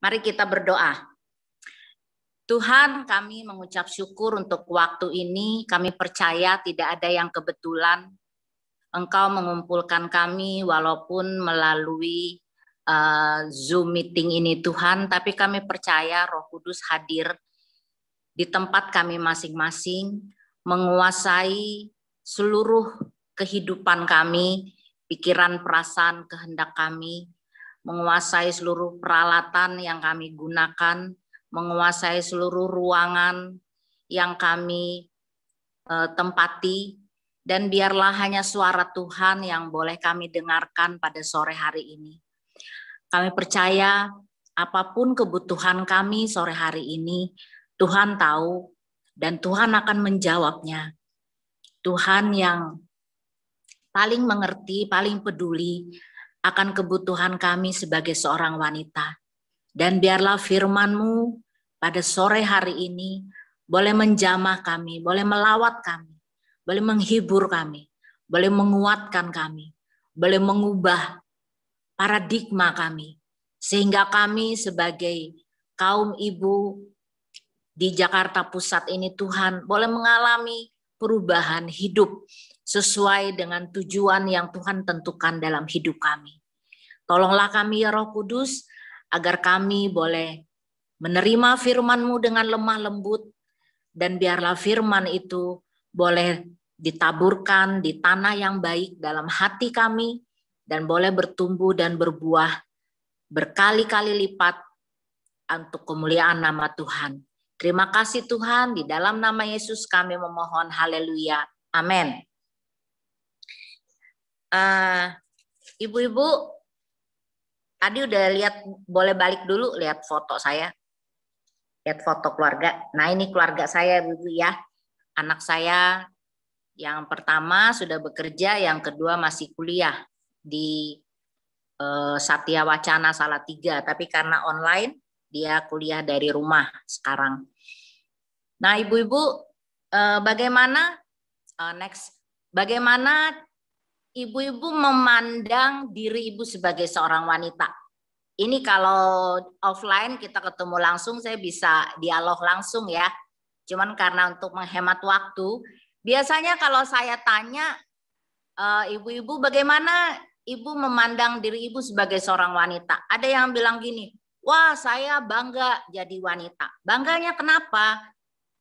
Mari kita berdoa. Tuhan, kami mengucap syukur untuk waktu ini. Kami percaya tidak ada yang kebetulan. Engkau mengumpulkan kami walaupun melalui uh, Zoom meeting ini Tuhan, tapi kami percaya Roh Kudus hadir di tempat kami masing-masing, menguasai seluruh kehidupan kami, pikiran, perasaan, kehendak kami, menguasai seluruh peralatan yang kami gunakan, menguasai seluruh ruangan yang kami uh, tempati, dan biarlah hanya suara Tuhan yang boleh kami dengarkan pada sore hari ini. Kami percaya apapun kebutuhan kami sore hari ini, Tuhan tahu dan Tuhan akan menjawabnya. Tuhan yang paling mengerti, paling peduli akan kebutuhan kami sebagai seorang wanita. Dan biarlah firman-Mu pada sore hari ini boleh menjamah kami, boleh melawat kami, boleh menghibur kami, boleh menguatkan kami, boleh mengubah paradigma kami. Sehingga kami sebagai kaum ibu di Jakarta Pusat ini Tuhan boleh mengalami perubahan hidup sesuai dengan tujuan yang Tuhan tentukan dalam hidup kami. Tolonglah kami ya Roh Kudus agar kami boleh menerima firman-Mu dengan lemah lembut dan biarlah firman itu boleh ditaburkan di tanah yang baik dalam hati kami dan boleh bertumbuh dan berbuah berkali-kali lipat untuk kemuliaan nama Tuhan. Terima kasih Tuhan, di dalam nama Yesus kami memohon haleluya. Amin ibu eh, ibu-ibu, tadi udah lihat, boleh balik dulu lihat foto saya. Lihat foto keluarga. Nah ini keluarga saya, ibu-ibu ya. Anak saya yang pertama sudah bekerja, yang kedua masih kuliah di uh, Satya Wacana Salatiga. Tapi karena online, dia kuliah dari rumah sekarang. Nah ibu-ibu, uh, bagaimana uh, next? Bagaimana ibu-ibu memandang diri ibu sebagai seorang wanita. Ini kalau offline kita ketemu langsung, saya bisa dialog langsung ya. Cuman karena untuk menghemat waktu, biasanya kalau saya tanya eh, ibu-ibu e, bagaimana ibu memandang diri ibu sebagai seorang wanita. Ada yang bilang gini, wah saya bangga jadi wanita. Bangganya kenapa?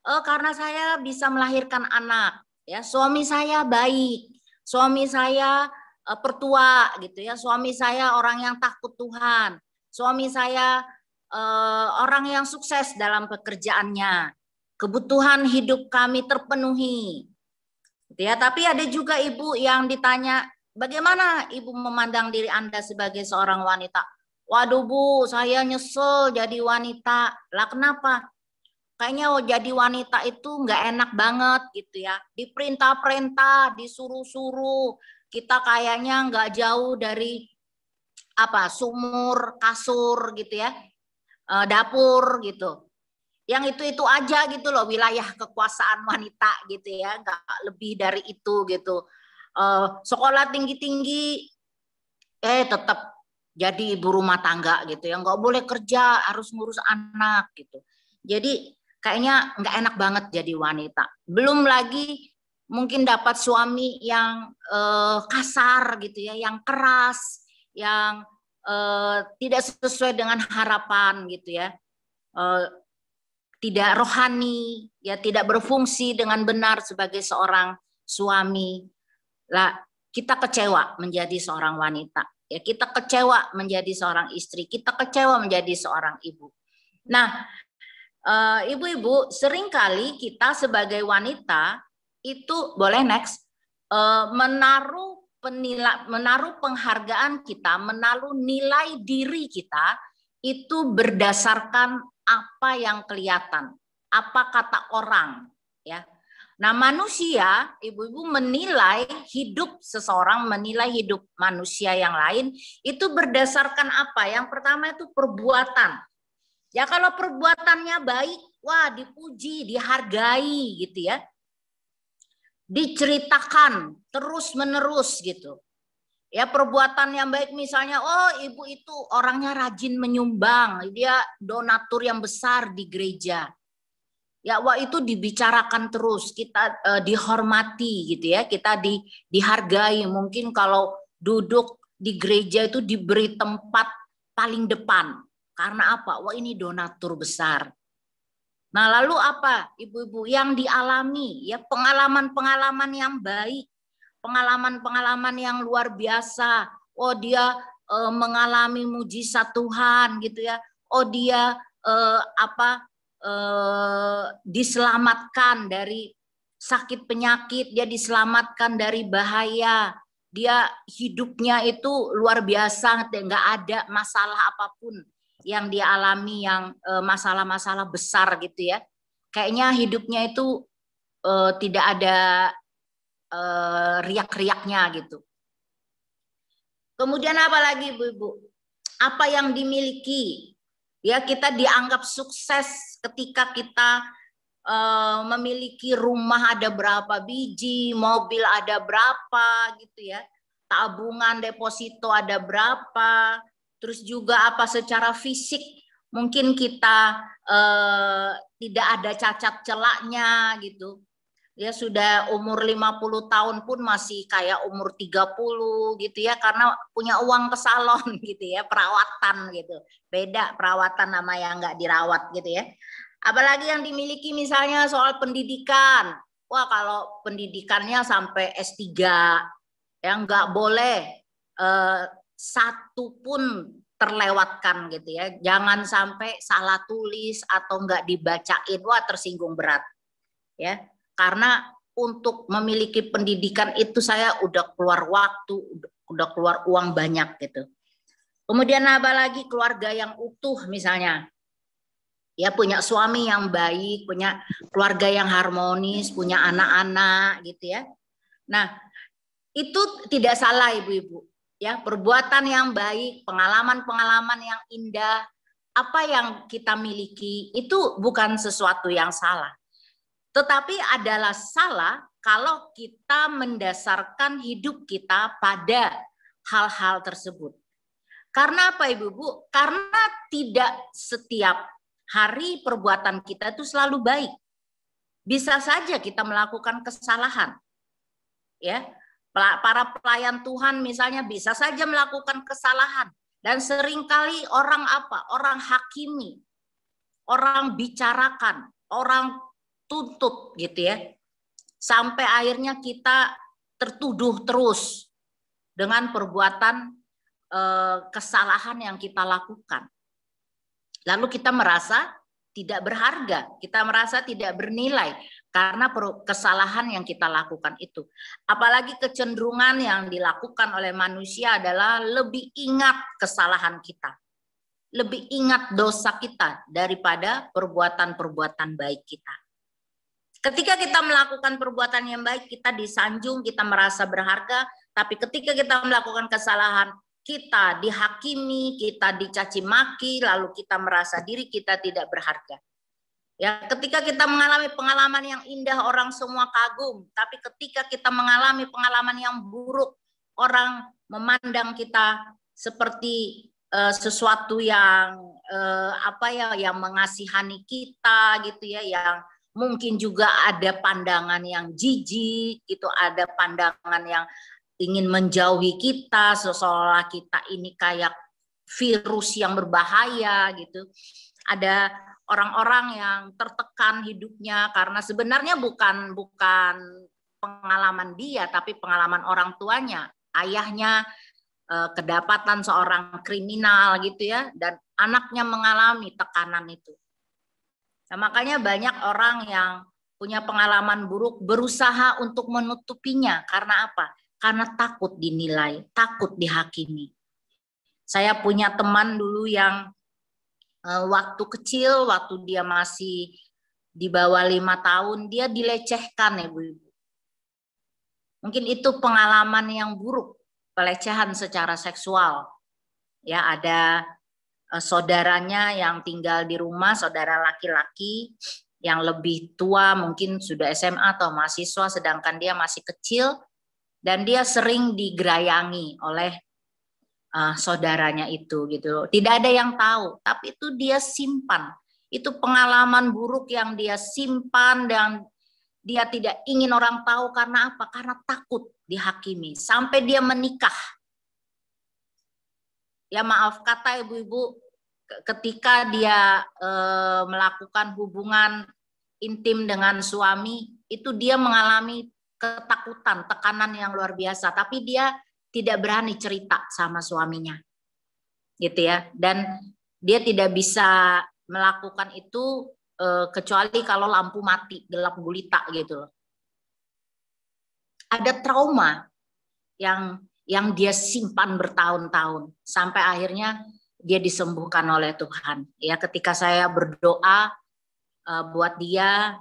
Oh, karena saya bisa melahirkan anak. Ya, suami saya baik, Suami saya eh, pertua gitu ya. Suami saya orang yang takut Tuhan. Suami saya uh, orang yang sukses dalam pekerjaannya. Kebutuhan hidup kami terpenuhi. Gitu ya, tapi ada juga ibu yang ditanya, bagaimana ibu memandang diri Anda sebagai seorang wanita? Waduh Bu, saya nyesel jadi wanita. Lah kenapa? kayaknya oh, jadi wanita itu nggak enak banget gitu ya. Diperintah-perintah, disuruh-suruh, kita kayaknya nggak jauh dari apa sumur, kasur gitu ya, e, dapur gitu. Yang itu-itu aja gitu loh wilayah kekuasaan wanita gitu ya, nggak lebih dari itu gitu. E, sekolah tinggi-tinggi, eh tetap jadi ibu rumah tangga gitu ya, nggak boleh kerja, harus ngurus anak gitu. Jadi kayaknya nggak enak banget jadi wanita. Belum lagi mungkin dapat suami yang eh, kasar gitu ya, yang keras, yang eh, tidak sesuai dengan harapan gitu ya. Eh, tidak rohani, ya tidak berfungsi dengan benar sebagai seorang suami. Lah, kita kecewa menjadi seorang wanita. Ya, kita kecewa menjadi seorang istri, kita kecewa menjadi seorang ibu. Nah, Eh, ibu-ibu, seringkali kita sebagai wanita itu boleh next eh, menaruh penila menaruh penghargaan kita, menaruh nilai diri kita itu berdasarkan apa yang kelihatan, apa kata orang, ya. Nah, manusia, ibu-ibu menilai hidup seseorang, menilai hidup manusia yang lain itu berdasarkan apa? Yang pertama itu perbuatan. Ya kalau perbuatannya baik, wah dipuji, dihargai gitu ya. Diceritakan terus-menerus gitu. Ya perbuatan yang baik misalnya, oh ibu itu orangnya rajin menyumbang, dia donatur yang besar di gereja. Ya wah itu dibicarakan terus, kita eh, dihormati gitu ya, kita di, dihargai. Mungkin kalau duduk di gereja itu diberi tempat paling depan karena apa? Wah ini donatur besar. Nah lalu apa ibu-ibu yang dialami ya pengalaman-pengalaman yang baik, pengalaman-pengalaman yang luar biasa. Oh dia e, mengalami mujizat Tuhan gitu ya. Oh dia e, apa e, diselamatkan dari sakit penyakit, dia diselamatkan dari bahaya. Dia hidupnya itu luar biasa, nggak ada masalah apapun yang dia alami yang eh, masalah-masalah besar gitu ya kayaknya hidupnya itu uh, tidak ada uh, riak-riaknya gitu kemudian apa lagi bu ibu apa yang dimiliki ya kita dianggap sukses ketika kita uh, memiliki rumah ada berapa biji mobil ada berapa gitu ya tabungan deposito ada berapa terus juga apa secara fisik mungkin kita eh, tidak ada cacat celaknya gitu. Ya sudah umur 50 tahun pun masih kayak umur 30 gitu ya karena punya uang ke salon gitu ya, perawatan gitu. Beda perawatan sama yang nggak dirawat gitu ya. Apalagi yang dimiliki misalnya soal pendidikan. Wah, kalau pendidikannya sampai S3 yang enggak boleh eh, satu pun terlewatkan gitu ya. Jangan sampai salah tulis atau nggak dibacain, wah tersinggung berat. Ya, karena untuk memiliki pendidikan itu saya udah keluar waktu, udah keluar uang banyak gitu. Kemudian apa lagi keluarga yang utuh misalnya. Ya punya suami yang baik, punya keluarga yang harmonis, punya anak-anak gitu ya. Nah, itu tidak salah ibu-ibu ya perbuatan yang baik, pengalaman-pengalaman yang indah, apa yang kita miliki itu bukan sesuatu yang salah. Tetapi adalah salah kalau kita mendasarkan hidup kita pada hal-hal tersebut. Karena apa Ibu Bu? Karena tidak setiap hari perbuatan kita itu selalu baik. Bisa saja kita melakukan kesalahan. Ya, Para pelayan Tuhan misalnya bisa saja melakukan kesalahan dan seringkali orang apa? Orang hakimi, orang bicarakan, orang tuntut gitu ya. Sampai akhirnya kita tertuduh terus dengan perbuatan eh, kesalahan yang kita lakukan. Lalu kita merasa tidak berharga, kita merasa tidak bernilai karena kesalahan yang kita lakukan itu. Apalagi kecenderungan yang dilakukan oleh manusia adalah lebih ingat kesalahan kita. Lebih ingat dosa kita daripada perbuatan-perbuatan baik kita. Ketika kita melakukan perbuatan yang baik, kita disanjung, kita merasa berharga, tapi ketika kita melakukan kesalahan, kita dihakimi, kita dicaci maki, lalu kita merasa diri kita tidak berharga. Ya, ketika kita mengalami pengalaman yang indah, orang semua kagum. Tapi ketika kita mengalami pengalaman yang buruk, orang memandang kita seperti uh, sesuatu yang uh, apa ya, yang mengasihani kita gitu ya, yang mungkin juga ada pandangan yang jijik gitu, ada pandangan yang ingin menjauhi kita, seolah kita ini kayak virus yang berbahaya gitu. Ada orang-orang yang tertekan hidupnya karena sebenarnya bukan bukan pengalaman dia tapi pengalaman orang tuanya ayahnya eh, kedapatan seorang kriminal gitu ya dan anaknya mengalami tekanan itu nah, makanya banyak orang yang punya pengalaman buruk berusaha untuk menutupinya karena apa karena takut dinilai takut dihakimi saya punya teman dulu yang Eh, waktu kecil, waktu dia masih di bawah lima tahun, dia dilecehkan ya Bu Ibu. Mungkin itu pengalaman yang buruk, pelecehan secara seksual. Ya, ada eh, saudaranya yang tinggal di rumah, saudara laki-laki yang lebih tua, mungkin sudah SMA atau mahasiswa, sedangkan dia masih kecil, dan dia sering digerayangi oleh uh, saudaranya itu gitu loh. Tidak ada yang tahu, tapi itu dia simpan. Itu pengalaman buruk yang dia simpan dan dia tidak ingin orang tahu karena apa? Karena takut dihakimi sampai dia menikah. Ya maaf kata ibu-ibu ketika dia e, melakukan hubungan intim dengan suami itu dia mengalami ketakutan, tekanan yang luar biasa, tapi dia tidak berani cerita sama suaminya. Gitu ya. Dan dia tidak bisa melakukan itu eh, kecuali kalau lampu mati, gelap gulita gitu loh. Ada trauma yang yang dia simpan bertahun-tahun sampai akhirnya dia disembuhkan oleh Tuhan. Ya, ketika saya berdoa uh, buat dia,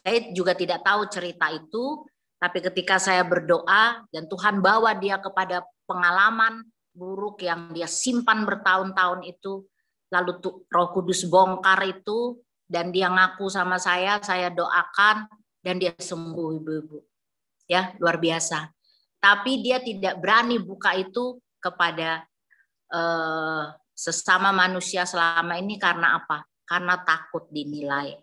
saya juga tidak tahu cerita itu, tapi ketika saya berdoa dan Tuhan bawa dia kepada pengalaman buruk yang dia simpan bertahun-tahun itu, lalu Roh Kudus bongkar itu dan dia ngaku sama saya, saya doakan dan dia sembuh Ibu-ibu. Ya, luar biasa. Tapi dia tidak berani buka itu kepada eh, sesama manusia selama ini karena apa? Karena takut dinilai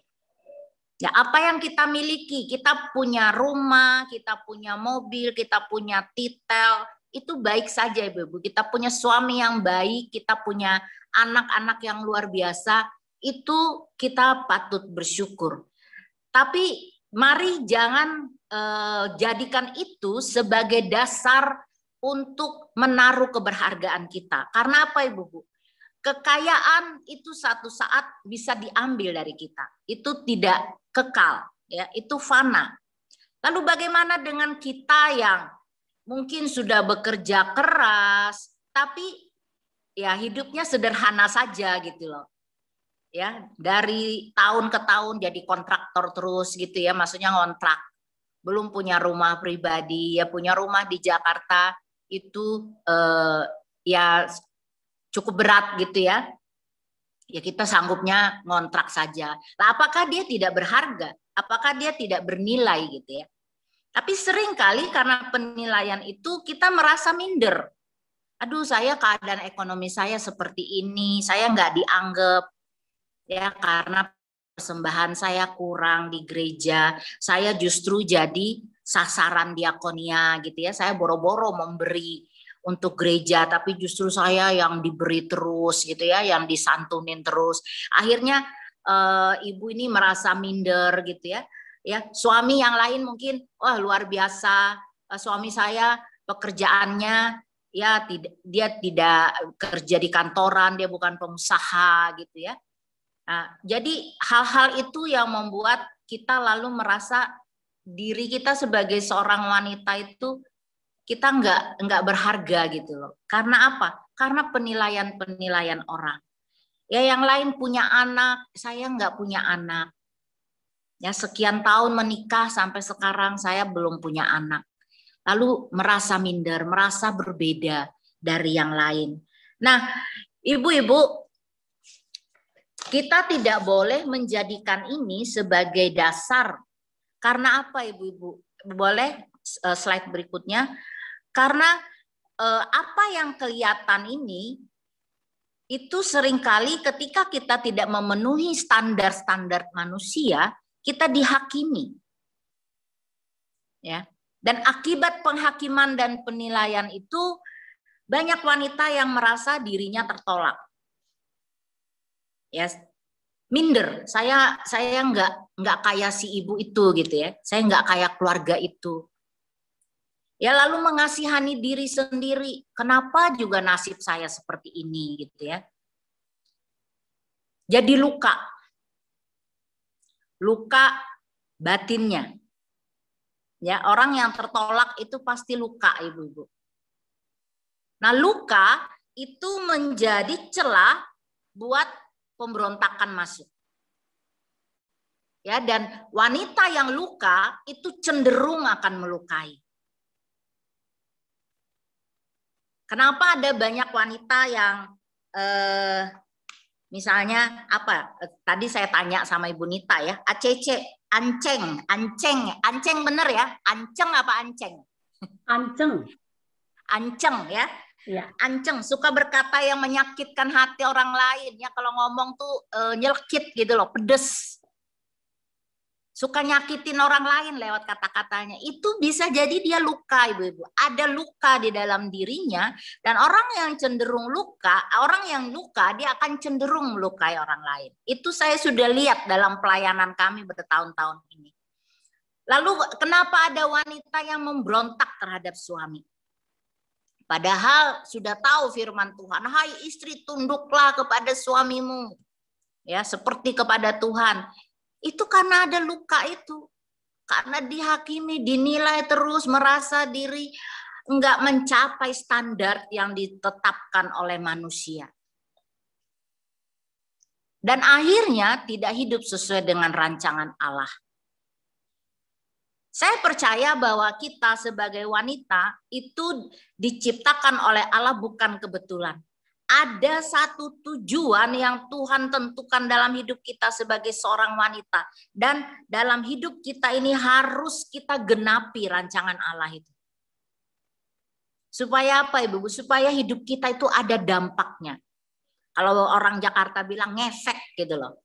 Ya, apa yang kita miliki, kita punya rumah, kita punya mobil, kita punya titel, itu baik saja Ibu-ibu. Kita punya suami yang baik, kita punya anak-anak yang luar biasa, itu kita patut bersyukur. Tapi mari jangan eh, jadikan itu sebagai dasar untuk menaruh keberhargaan kita. Karena apa Ibu-ibu? Kekayaan itu satu saat bisa diambil dari kita. Itu tidak kekal, ya, itu fana. Lalu bagaimana dengan kita yang mungkin sudah bekerja keras tapi ya hidupnya sederhana saja gitu loh. Ya, dari tahun ke tahun jadi kontraktor terus gitu ya, maksudnya ngontrak. Belum punya rumah pribadi, ya punya rumah di Jakarta itu eh, ya cukup berat gitu ya. Ya kita sanggupnya ngontrak saja. Nah, apakah dia tidak berharga? Apakah dia tidak bernilai gitu ya? Tapi sering kali karena penilaian itu kita merasa minder. Aduh, saya keadaan ekonomi saya seperti ini, saya nggak dianggap ya karena persembahan saya kurang di gereja, saya justru jadi sasaran diakonia gitu ya. Saya boro-boro memberi untuk gereja tapi justru saya yang diberi terus gitu ya yang disantunin terus akhirnya uh, ibu ini merasa minder gitu ya ya suami yang lain mungkin wah luar biasa uh, suami saya pekerjaannya ya tidak dia tidak kerja di kantoran dia bukan pengusaha gitu ya nah, jadi hal-hal itu yang membuat kita lalu merasa diri kita sebagai seorang wanita itu kita nggak nggak berharga gitu loh. Karena apa? Karena penilaian-penilaian orang. Ya yang lain punya anak, saya nggak punya anak. Ya sekian tahun menikah sampai sekarang saya belum punya anak. Lalu merasa minder, merasa berbeda dari yang lain. Nah, ibu-ibu, kita tidak boleh menjadikan ini sebagai dasar. Karena apa ibu-ibu? Boleh Eh, slide berikutnya karena eh, apa yang kelihatan ini itu seringkali ketika kita tidak memenuhi standar-standar manusia, kita dihakimi. Ya. Dan akibat penghakiman dan penilaian itu banyak wanita yang merasa dirinya tertolak. Ya, minder. Saya saya nggak nggak kayak si ibu itu gitu ya. Saya nggak kayak keluarga itu ya lalu mengasihani diri sendiri. Kenapa juga nasib saya seperti ini gitu ya. Jadi luka. Luka batinnya. Ya, orang yang tertolak itu pasti luka, Ibu-ibu. Nah, luka itu menjadi celah buat pemberontakan masuk. Ya, dan wanita yang luka itu cenderung akan melukai. Kenapa ada banyak wanita yang eh, misalnya apa? Tadi saya tanya sama Ibu Nita ya, ACC, anceng, anceng, anceng bener ya? Anceng apa anceng? Anceng. Anceng ya. Ya. Anceng suka berkata yang menyakitkan hati orang lain ya kalau ngomong tuh e, nyelkit gitu loh, pedes suka nyakitin orang lain lewat kata-katanya. Itu bisa jadi dia luka, Ibu-ibu. Ada luka di dalam dirinya dan orang yang cenderung luka, orang yang luka dia akan cenderung melukai orang lain. Itu saya sudah lihat dalam pelayanan kami bertahun-tahun ini. Lalu kenapa ada wanita yang memberontak terhadap suami? Padahal sudah tahu firman Tuhan, "Hai istri, tunduklah kepada suamimu." Ya, seperti kepada Tuhan itu karena ada luka itu. Karena dihakimi, dinilai terus, merasa diri enggak mencapai standar yang ditetapkan oleh manusia. Dan akhirnya tidak hidup sesuai dengan rancangan Allah. Saya percaya bahwa kita sebagai wanita itu diciptakan oleh Allah bukan kebetulan ada satu tujuan yang Tuhan tentukan dalam hidup kita sebagai seorang wanita dan dalam hidup kita ini harus kita genapi rancangan Allah itu. Supaya apa Ibu? Supaya hidup kita itu ada dampaknya. Kalau orang Jakarta bilang ngefek gitu loh.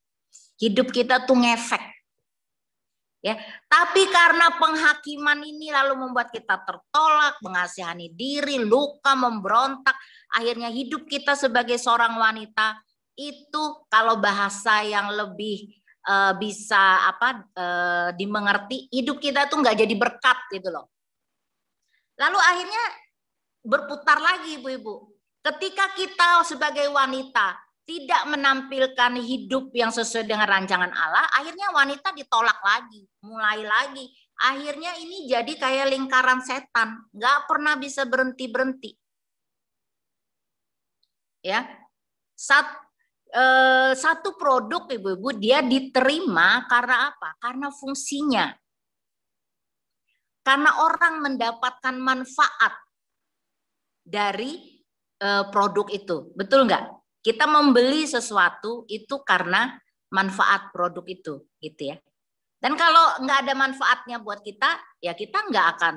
Hidup kita tuh ngefek. Ya, tapi karena penghakiman ini lalu membuat kita tertolak, mengasihani diri, luka, memberontak, akhirnya hidup kita sebagai seorang wanita itu kalau bahasa yang lebih uh, bisa apa uh, dimengerti hidup kita tuh nggak jadi berkat gitu loh. Lalu akhirnya berputar lagi ibu-ibu. Ketika kita sebagai wanita tidak menampilkan hidup yang sesuai dengan rancangan Allah, akhirnya wanita ditolak lagi, mulai lagi. Akhirnya ini jadi kayak lingkaran setan, nggak pernah bisa berhenti-berhenti ya Sat, eh, satu produk ibu-ibu dia diterima karena apa karena fungsinya karena orang mendapatkan manfaat dari eh, produk itu betul nggak kita membeli sesuatu itu karena manfaat produk itu gitu ya dan kalau nggak ada manfaatnya buat kita ya kita nggak akan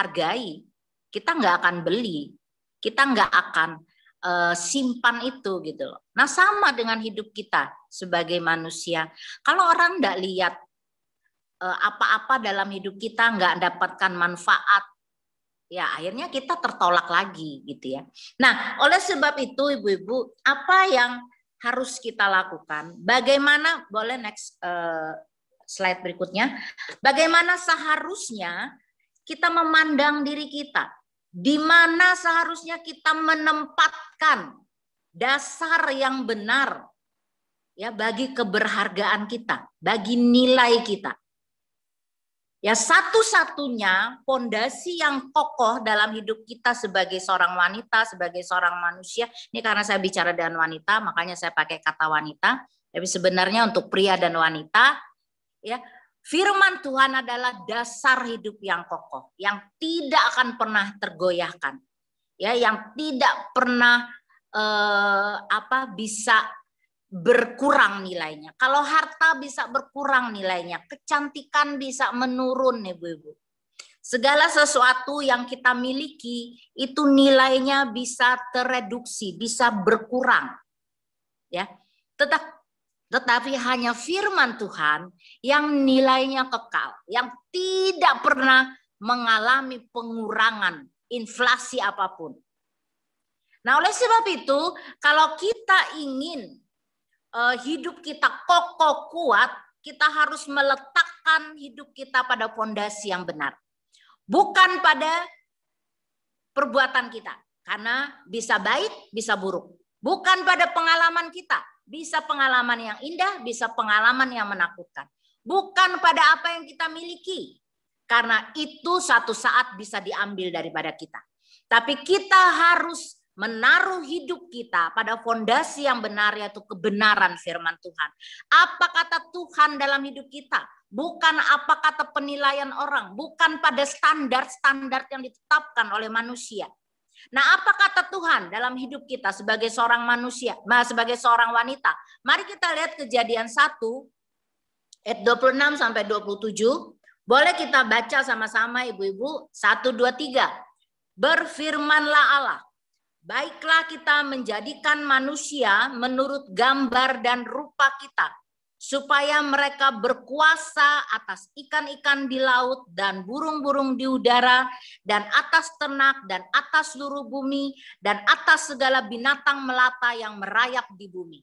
hargai kita nggak akan beli kita nggak akan Eh, simpan itu gitu loh. Nah sama dengan hidup kita sebagai manusia. Kalau orang tidak lihat eh, apa-apa dalam hidup kita nggak dapatkan manfaat, ya akhirnya kita tertolak lagi gitu ya. Nah oleh sebab itu ibu-ibu apa yang harus kita lakukan? Bagaimana boleh next eh, slide berikutnya? Bagaimana seharusnya kita memandang diri kita? di mana seharusnya kita menempatkan dasar yang benar ya bagi keberhargaan kita, bagi nilai kita. Ya satu-satunya fondasi yang kokoh dalam hidup kita sebagai seorang wanita, sebagai seorang manusia. Ini karena saya bicara dengan wanita, makanya saya pakai kata wanita. Tapi sebenarnya untuk pria dan wanita, ya Firman Tuhan adalah dasar hidup yang kokoh, yang tidak akan pernah tergoyahkan, ya, yang tidak pernah eh, apa bisa berkurang nilainya. Kalau harta bisa berkurang nilainya, kecantikan bisa menurun nih Bu Ibu. Segala sesuatu yang kita miliki itu nilainya bisa tereduksi, bisa berkurang. Ya. Tetap tetapi hanya firman Tuhan yang nilainya kekal, yang tidak pernah mengalami pengurangan inflasi apapun. Nah, oleh sebab itu, kalau kita ingin eh, hidup kita kokoh kuat, kita harus meletakkan hidup kita pada fondasi yang benar, bukan pada perbuatan kita, karena bisa baik, bisa buruk, bukan pada pengalaman kita, bisa pengalaman yang indah, bisa pengalaman yang menakutkan. Bukan pada apa yang kita miliki. Karena itu satu saat bisa diambil daripada kita. Tapi kita harus menaruh hidup kita pada fondasi yang benar yaitu kebenaran firman Tuhan. Apa kata Tuhan dalam hidup kita? Bukan apa kata penilaian orang, bukan pada standar-standar yang ditetapkan oleh manusia Nah, apa kata Tuhan dalam hidup kita sebagai seorang manusia, sebagai seorang wanita? Mari kita lihat kejadian 1 ayat 26 sampai 27. Boleh kita baca sama-sama ibu-ibu? 1 2 3. Berfirmanlah Allah, baiklah kita menjadikan manusia menurut gambar dan rupa kita supaya mereka berkuasa atas ikan-ikan di laut dan burung-burung di udara dan atas ternak dan atas seluruh bumi dan atas segala binatang melata yang merayap di bumi.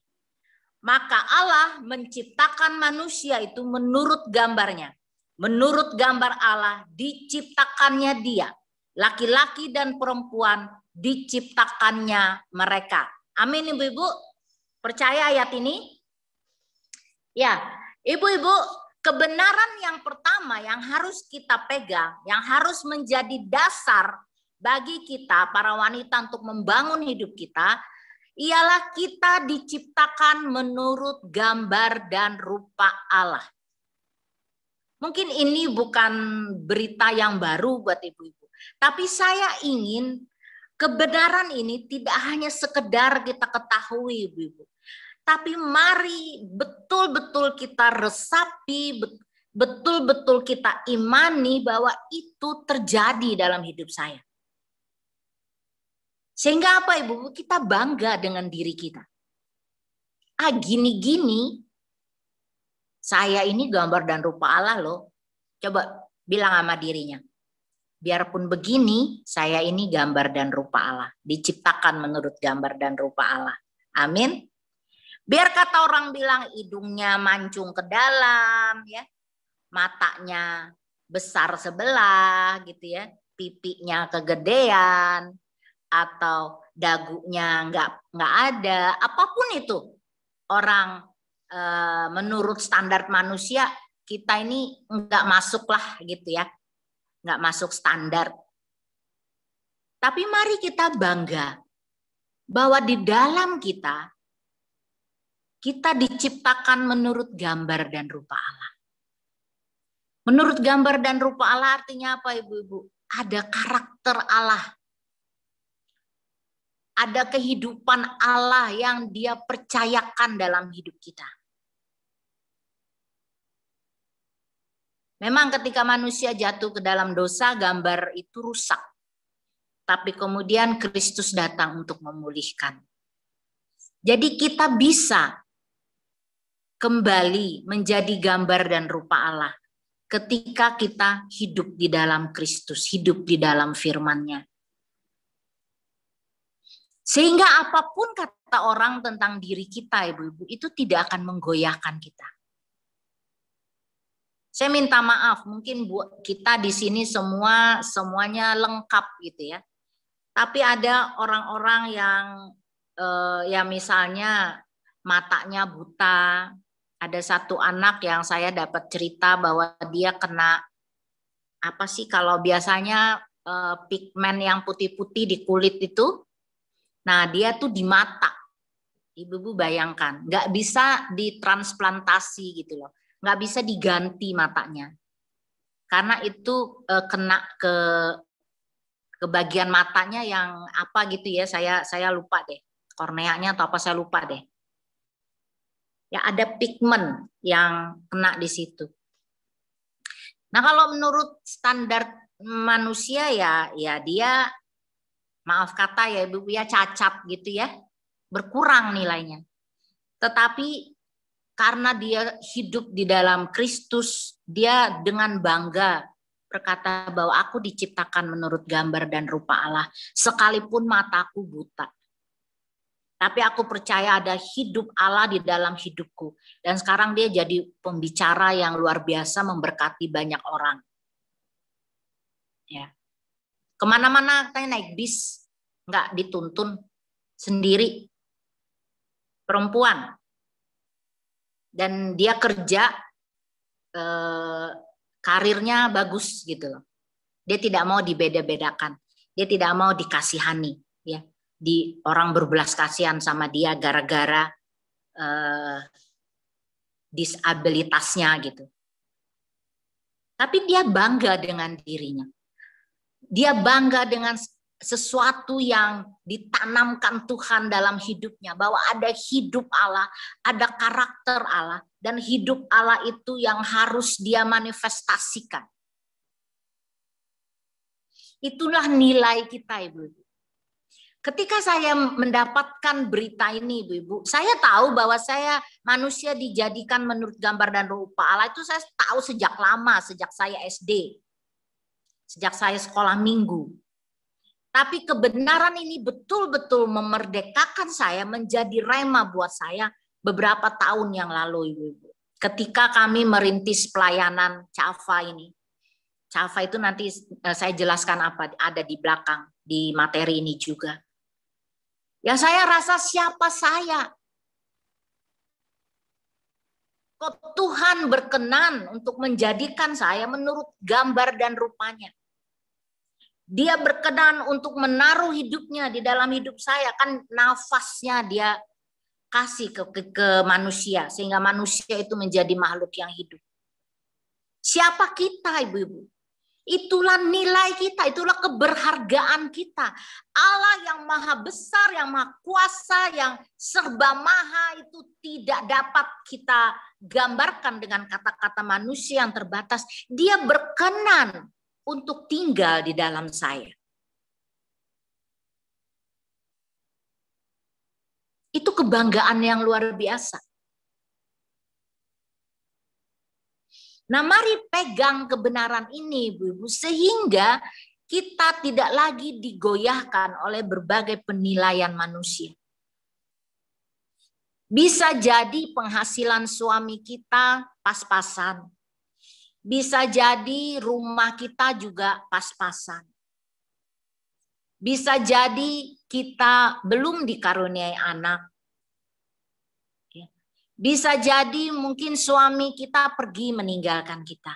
Maka Allah menciptakan manusia itu menurut gambarnya. Menurut gambar Allah diciptakannya dia. Laki-laki dan perempuan diciptakannya mereka. Amin Ibu-Ibu. Percaya ayat ini? Ya, ibu-ibu, kebenaran yang pertama yang harus kita pegang, yang harus menjadi dasar bagi kita para wanita untuk membangun hidup kita, ialah kita diciptakan menurut gambar dan rupa Allah. Mungkin ini bukan berita yang baru buat ibu-ibu, tapi saya ingin kebenaran ini tidak hanya sekedar kita ketahui ibu-ibu, tapi mari betul-betul kita resapi, betul-betul kita imani bahwa itu terjadi dalam hidup saya. Sehingga apa Ibu? Kita bangga dengan diri kita. Ah gini-gini, saya ini gambar dan rupa Allah loh. Coba bilang sama dirinya. Biarpun begini, saya ini gambar dan rupa Allah. Diciptakan menurut gambar dan rupa Allah. Amin. Biar kata orang bilang hidungnya mancung ke dalam ya, matanya besar sebelah gitu ya, pipinya kegedean atau dagunya nggak nggak ada, apapun itu orang e, menurut standar manusia kita ini nggak masuk lah gitu ya, nggak masuk standar. Tapi mari kita bangga bahwa di dalam kita kita diciptakan menurut gambar dan rupa Allah. Menurut gambar dan rupa Allah artinya apa ibu-ibu? Ada karakter Allah. Ada kehidupan Allah yang dia percayakan dalam hidup kita. Memang ketika manusia jatuh ke dalam dosa, gambar itu rusak. Tapi kemudian Kristus datang untuk memulihkan. Jadi kita bisa kembali menjadi gambar dan rupa Allah ketika kita hidup di dalam Kristus, hidup di dalam firman-Nya. Sehingga apapun kata orang tentang diri kita, ibu-ibu, itu tidak akan menggoyahkan kita. Saya minta maaf, mungkin buat kita di sini semua semuanya lengkap gitu ya. Tapi ada orang-orang yang eh, ya misalnya matanya buta, ada satu anak yang saya dapat cerita bahwa dia kena apa sih kalau biasanya eh, pigmen yang putih-putih di kulit itu, nah dia tuh di mata. Ibu-ibu bayangkan, nggak bisa ditransplantasi gitu loh, nggak bisa diganti matanya, karena itu eh, kena ke ke bagian matanya yang apa gitu ya, saya saya lupa deh, korneanya atau apa saya lupa deh ya ada pigmen yang kena di situ. Nah kalau menurut standar manusia ya ya dia maaf kata ya ibu ya cacat gitu ya berkurang nilainya. Tetapi karena dia hidup di dalam Kristus, dia dengan bangga berkata bahwa aku diciptakan menurut gambar dan rupa Allah, sekalipun mataku buta. Tapi aku percaya ada hidup Allah di dalam hidupku. Dan sekarang dia jadi pembicara yang luar biasa memberkati banyak orang. Ya. Kemana-mana katanya naik bis, nggak dituntun sendiri. Perempuan. Dan dia kerja, eh, karirnya bagus gitu loh. Dia tidak mau dibeda-bedakan. Dia tidak mau dikasihani. Ya di orang berbelas kasihan sama dia gara-gara uh, disabilitasnya gitu. Tapi dia bangga dengan dirinya. Dia bangga dengan sesuatu yang ditanamkan Tuhan dalam hidupnya bahwa ada hidup Allah, ada karakter Allah dan hidup Allah itu yang harus dia manifestasikan. Itulah nilai kita Ibu. Ketika saya mendapatkan berita ini, Ibu-ibu, saya tahu bahwa saya manusia dijadikan menurut gambar dan rupa Allah itu saya tahu sejak lama, sejak saya SD. Sejak saya sekolah minggu. Tapi kebenaran ini betul-betul memerdekakan saya menjadi rema buat saya beberapa tahun yang lalu, Ibu-ibu. Ketika kami merintis pelayanan Cava ini. Cava itu nanti eh, saya jelaskan apa ada di belakang di materi ini juga. Ya saya rasa siapa saya? Kok Tuhan berkenan untuk menjadikan saya menurut gambar dan rupanya. Dia berkenan untuk menaruh hidupnya di dalam hidup saya. Kan nafasnya dia kasih ke, ke, ke manusia. Sehingga manusia itu menjadi makhluk yang hidup. Siapa kita ibu-ibu? Itulah nilai kita, itulah keberhargaan kita. Allah yang maha besar, yang maha kuasa, yang serba maha itu tidak dapat kita gambarkan dengan kata-kata manusia yang terbatas. Dia berkenan untuk tinggal di dalam saya. Itu kebanggaan yang luar biasa. Nah, mari pegang kebenaran ini, bu, ibu sehingga kita tidak lagi digoyahkan oleh berbagai penilaian manusia. Bisa jadi penghasilan suami kita pas-pasan. Bisa jadi rumah kita juga pas-pasan. Bisa jadi kita belum dikaruniai anak bisa jadi mungkin suami kita pergi meninggalkan kita.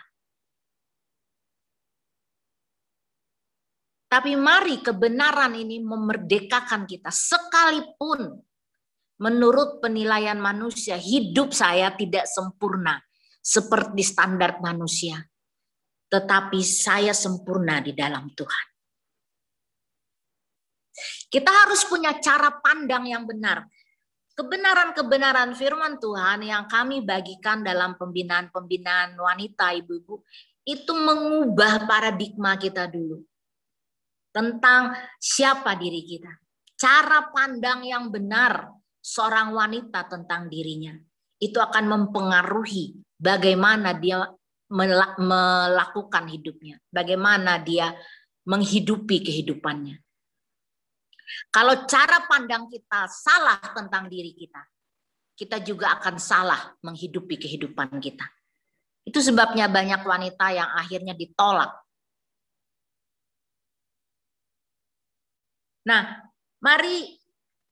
Tapi mari kebenaran ini memerdekakan kita sekalipun menurut penilaian manusia hidup saya tidak sempurna seperti standar manusia. Tetapi saya sempurna di dalam Tuhan. Kita harus punya cara pandang yang benar kebenaran-kebenaran firman Tuhan yang kami bagikan dalam pembinaan-pembinaan wanita ibu-ibu itu mengubah paradigma kita dulu tentang siapa diri kita, cara pandang yang benar seorang wanita tentang dirinya. Itu akan mempengaruhi bagaimana dia melakukan hidupnya, bagaimana dia menghidupi kehidupannya. Kalau cara pandang kita salah tentang diri kita, kita juga akan salah menghidupi kehidupan kita. Itu sebabnya banyak wanita yang akhirnya ditolak. Nah, mari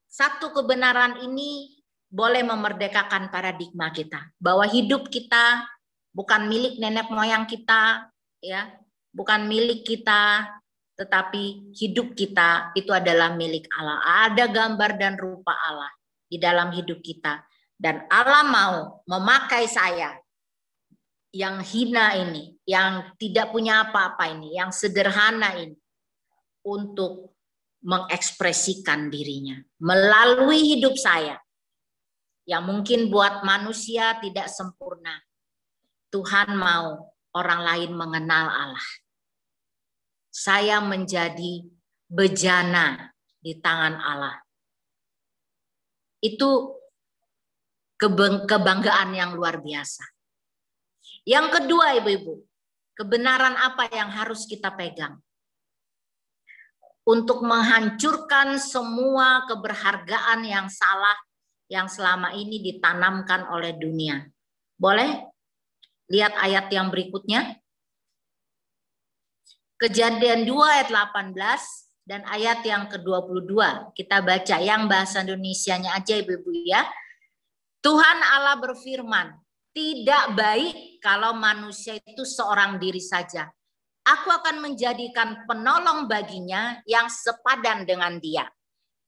satu kebenaran ini boleh memerdekakan paradigma kita bahwa hidup kita bukan milik nenek moyang kita ya bukan milik kita tetapi hidup kita itu adalah milik Allah. Ada gambar dan rupa Allah di dalam hidup kita. Dan Allah mau memakai saya yang hina ini, yang tidak punya apa-apa ini, yang sederhana ini untuk mengekspresikan dirinya melalui hidup saya yang mungkin buat manusia tidak sempurna. Tuhan mau orang lain mengenal Allah saya menjadi bejana di tangan Allah. Itu kebanggaan yang luar biasa. Yang kedua, ibu-ibu, kebenaran apa yang harus kita pegang? Untuk menghancurkan semua keberhargaan yang salah yang selama ini ditanamkan oleh dunia. Boleh lihat ayat yang berikutnya? Kejadian 2 ayat 18 dan ayat yang ke-22. Kita baca yang bahasa Indonesianya aja Ibu-ibu ya. Tuhan Allah berfirman, tidak baik kalau manusia itu seorang diri saja. Aku akan menjadikan penolong baginya yang sepadan dengan dia.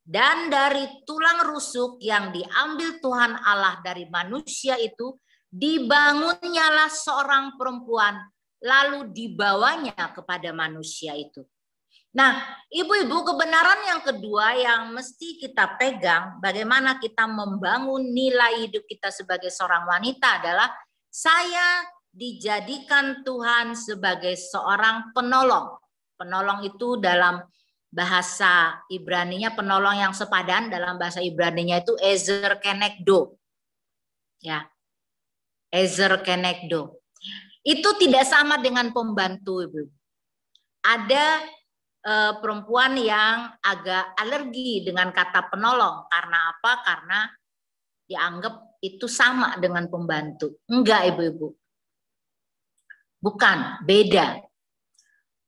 Dan dari tulang rusuk yang diambil Tuhan Allah dari manusia itu, dibangunnyalah seorang perempuan lalu dibawanya kepada manusia itu. Nah, ibu-ibu, kebenaran yang kedua yang mesti kita pegang, bagaimana kita membangun nilai hidup kita sebagai seorang wanita adalah saya dijadikan Tuhan sebagai seorang penolong. Penolong itu dalam bahasa Ibrani-nya penolong yang sepadan dalam bahasa Ibrani-nya itu Ezer Kenekdo. Ya. Ezer Kenekdo. Itu tidak sama dengan pembantu, Ibu. Ada e, perempuan yang agak alergi dengan kata penolong. Karena apa? Karena dianggap itu sama dengan pembantu. Enggak, Ibu-ibu. Bukan, beda.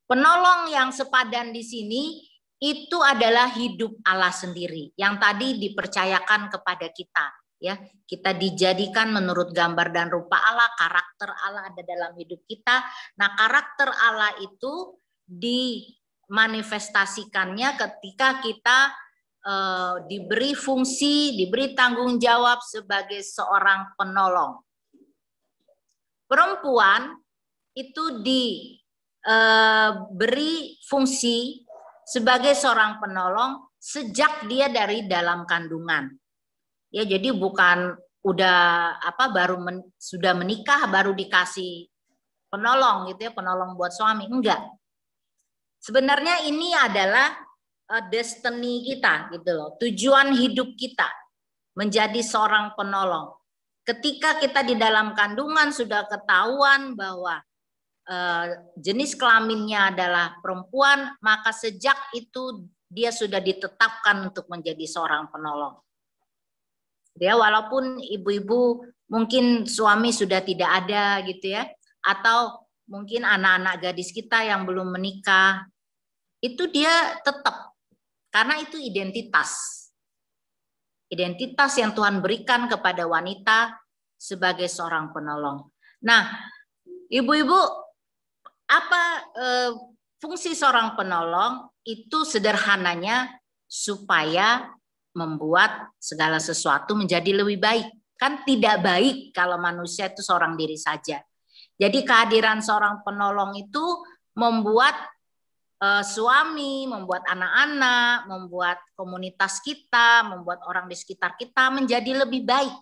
Penolong yang sepadan di sini itu adalah hidup Allah sendiri yang tadi dipercayakan kepada kita ya kita dijadikan menurut gambar dan rupa Allah karakter Allah ada dalam hidup kita nah karakter Allah itu dimanifestasikannya ketika kita eh, diberi fungsi diberi tanggung jawab sebagai seorang penolong perempuan itu diberi eh, fungsi sebagai seorang penolong sejak dia dari dalam kandungan ya jadi bukan udah apa baru men, sudah menikah baru dikasih penolong gitu ya penolong buat suami enggak sebenarnya ini adalah uh, destiny kita gitu loh tujuan hidup kita menjadi seorang penolong ketika kita di dalam kandungan sudah ketahuan bahwa uh, jenis kelaminnya adalah perempuan maka sejak itu dia sudah ditetapkan untuk menjadi seorang penolong ya walaupun ibu-ibu mungkin suami sudah tidak ada gitu ya atau mungkin anak-anak gadis kita yang belum menikah itu dia tetap karena itu identitas identitas yang Tuhan berikan kepada wanita sebagai seorang penolong. Nah, ibu-ibu, apa e, fungsi seorang penolong itu sederhananya supaya membuat segala sesuatu menjadi lebih baik. Kan tidak baik kalau manusia itu seorang diri saja. Jadi kehadiran seorang penolong itu membuat uh, suami, membuat anak-anak, membuat komunitas kita, membuat orang di sekitar kita menjadi lebih baik.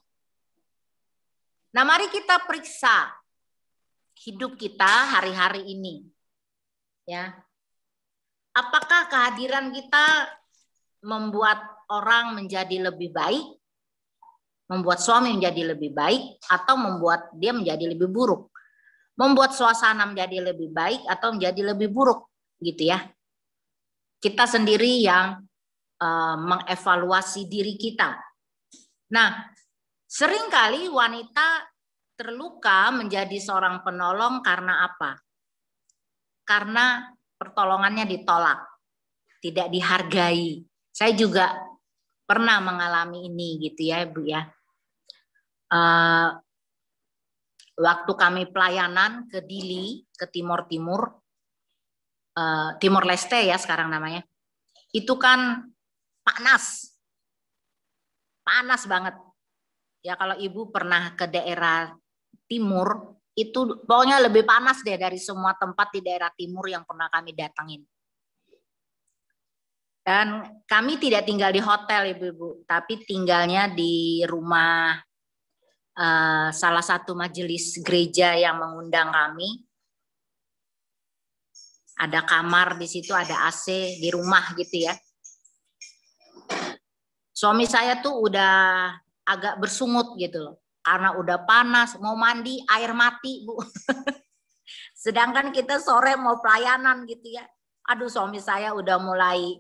Nah, mari kita periksa hidup kita hari-hari ini. Ya. Apakah kehadiran kita membuat orang menjadi lebih baik, membuat suami menjadi lebih baik, atau membuat dia menjadi lebih buruk. Membuat suasana menjadi lebih baik atau menjadi lebih buruk, gitu ya. Kita sendiri yang uh, mengevaluasi diri kita. Nah, seringkali wanita terluka menjadi seorang penolong karena apa? Karena pertolongannya ditolak, tidak dihargai. Saya juga pernah mengalami ini gitu ya Ibu ya. Uh, waktu kami pelayanan ke Dili, ke Timur Timur, uh, Timur Leste ya sekarang namanya, itu kan panas, panas banget. Ya kalau Ibu pernah ke daerah timur, itu pokoknya lebih panas deh dari semua tempat di daerah timur yang pernah kami datangin. Dan kami tidak tinggal di hotel ibu-ibu, tapi tinggalnya di rumah uh, salah satu majelis gereja yang mengundang kami. Ada kamar di situ, ada AC di rumah gitu ya. Suami saya tuh udah agak bersungut gitu loh, karena udah panas, mau mandi air mati bu. Sedangkan kita sore mau pelayanan gitu ya. Aduh suami saya udah mulai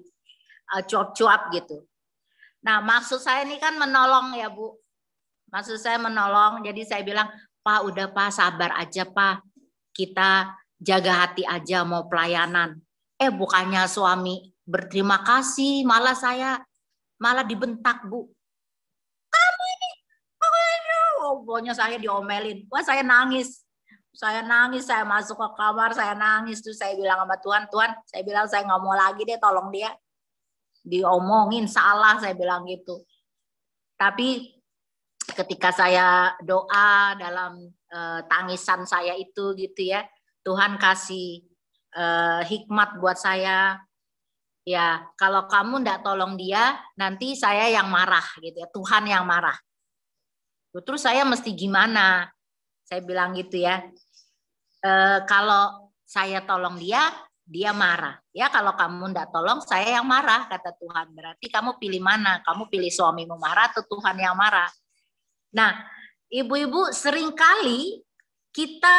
Eh, cuap-cuap gitu. Nah, maksud saya ini kan menolong ya, Bu. Maksud saya menolong. Jadi saya bilang, "Pak, udah Pak, sabar aja, Pak. Kita jaga hati aja mau pelayanan." Eh, bukannya suami berterima kasih, malah saya malah dibentak, Bu. Kamu ini, aduh, pokoknya saya diomelin. Wah, saya nangis. Saya nangis, saya masuk ke kamar, saya nangis. tuh. saya bilang sama Tuhan, Tuhan, saya bilang saya nggak mau lagi deh, tolong dia diomongin salah saya bilang gitu. Tapi ketika saya doa dalam uh, tangisan saya itu gitu ya, Tuhan kasih uh, hikmat buat saya. Ya, kalau kamu tidak tolong dia, nanti saya yang marah gitu ya, Tuhan yang marah. Terus saya mesti gimana? Saya bilang gitu ya. Eh, kalau saya tolong dia, dia marah. Ya kalau kamu tidak tolong, saya yang marah, kata Tuhan. Berarti kamu pilih mana? Kamu pilih suamimu marah atau Tuhan yang marah? Nah, ibu-ibu seringkali kita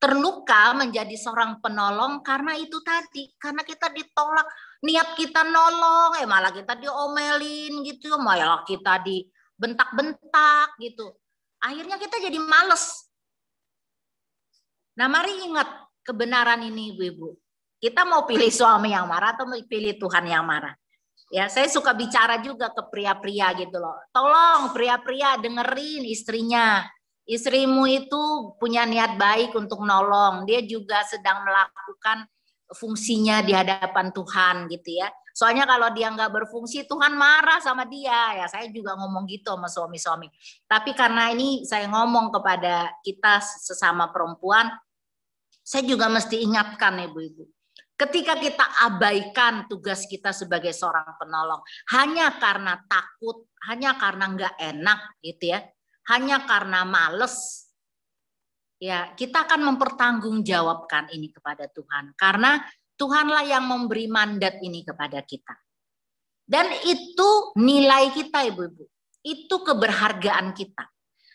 terluka menjadi seorang penolong karena itu tadi. Karena kita ditolak, niat kita nolong, eh malah kita diomelin gitu, malah kita dibentak-bentak gitu. Akhirnya kita jadi males. Nah mari ingat kebenaran ini ibu-ibu. Kita mau pilih suami yang marah atau pilih Tuhan yang marah? Ya, saya suka bicara juga ke pria-pria gitu loh. Tolong pria-pria dengerin istrinya. Istrimu itu punya niat baik untuk nolong. Dia juga sedang melakukan fungsinya di hadapan Tuhan gitu ya. Soalnya kalau dia nggak berfungsi, Tuhan marah sama dia. Ya, saya juga ngomong gitu sama suami-suami. Tapi karena ini saya ngomong kepada kita sesama perempuan, saya juga mesti ingatkan ibu-ibu Ketika kita abaikan tugas kita sebagai seorang penolong hanya karena takut, hanya karena nggak enak gitu ya, hanya karena males, ya kita akan mempertanggungjawabkan ini kepada Tuhan karena Tuhanlah yang memberi mandat ini kepada kita. Dan itu nilai kita ibu-ibu, itu keberhargaan kita.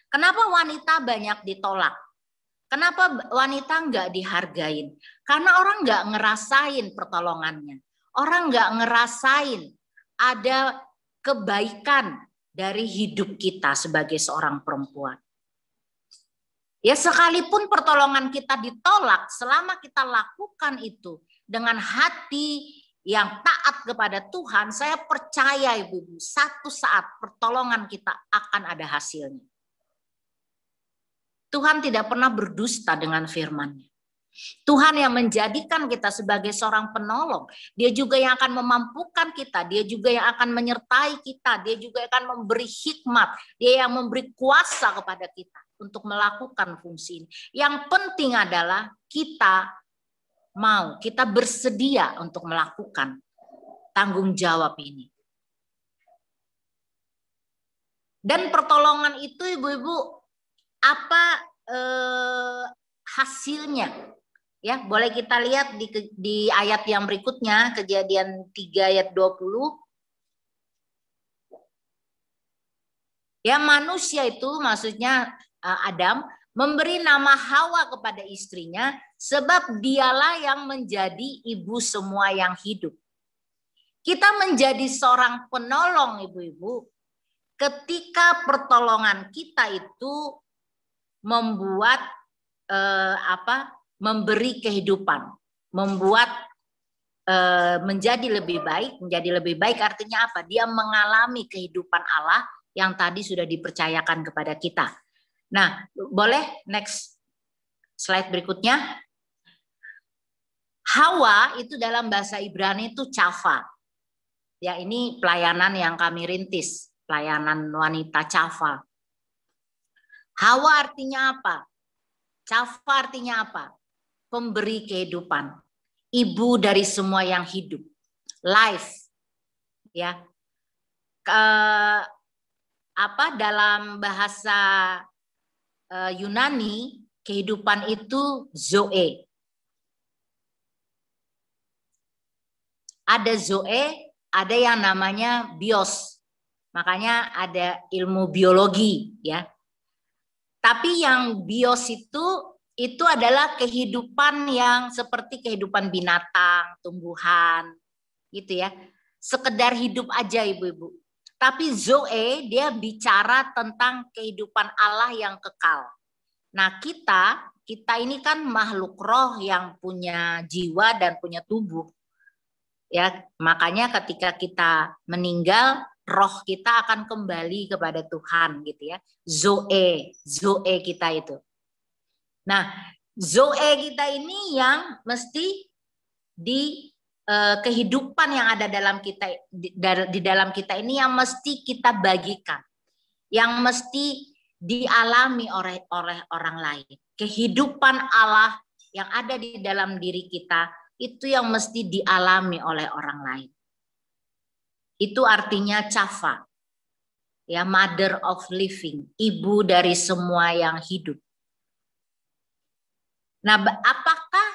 Kenapa wanita banyak ditolak? Kenapa wanita nggak dihargain? Karena orang nggak ngerasain pertolongannya. Orang nggak ngerasain ada kebaikan dari hidup kita sebagai seorang perempuan. Ya sekalipun pertolongan kita ditolak, selama kita lakukan itu dengan hati yang taat kepada Tuhan, saya percaya ibu-ibu, satu saat pertolongan kita akan ada hasilnya. Tuhan tidak pernah berdusta dengan firman-Nya. Tuhan yang menjadikan kita sebagai seorang penolong. Dia juga yang akan memampukan kita. Dia juga yang akan menyertai kita. Dia juga akan memberi hikmat. Dia yang memberi kuasa kepada kita untuk melakukan fungsi ini. Yang penting adalah kita mau, kita bersedia untuk melakukan tanggung jawab ini. Dan pertolongan itu ibu-ibu apa eh, hasilnya ya boleh kita lihat di di ayat yang berikutnya kejadian 3 ayat 20 Ya manusia itu maksudnya eh, Adam memberi nama Hawa kepada istrinya sebab dialah yang menjadi ibu semua yang hidup. Kita menjadi seorang penolong ibu-ibu ketika pertolongan kita itu membuat eh, apa memberi kehidupan, membuat eh, menjadi lebih baik, menjadi lebih baik artinya apa? Dia mengalami kehidupan Allah yang tadi sudah dipercayakan kepada kita. Nah, boleh next slide berikutnya. Hawa itu dalam bahasa Ibrani itu Cava Ya, ini pelayanan yang kami rintis, pelayanan wanita Cava Hawa artinya apa? Cava artinya apa? Pemberi kehidupan. Ibu dari semua yang hidup. Life. Ya. Ke, apa dalam bahasa uh, Yunani kehidupan itu zoe. Ada zoe, ada yang namanya bios. Makanya ada ilmu biologi ya. Tapi yang bios itu itu adalah kehidupan yang seperti kehidupan binatang, tumbuhan, gitu ya. Sekedar hidup aja ibu-ibu. Tapi Zoe dia bicara tentang kehidupan Allah yang kekal. Nah kita, kita ini kan makhluk roh yang punya jiwa dan punya tubuh. Ya, makanya ketika kita meninggal roh kita akan kembali kepada Tuhan gitu ya. Zoe, zoe kita itu. Nah, zoe kita ini yang mesti di eh, kehidupan yang ada dalam kita di, di dalam kita ini yang mesti kita bagikan. Yang mesti dialami oleh oleh orang lain. Kehidupan Allah yang ada di dalam diri kita itu yang mesti dialami oleh orang lain itu artinya cava Ya, mother of living, ibu dari semua yang hidup. Nah, apakah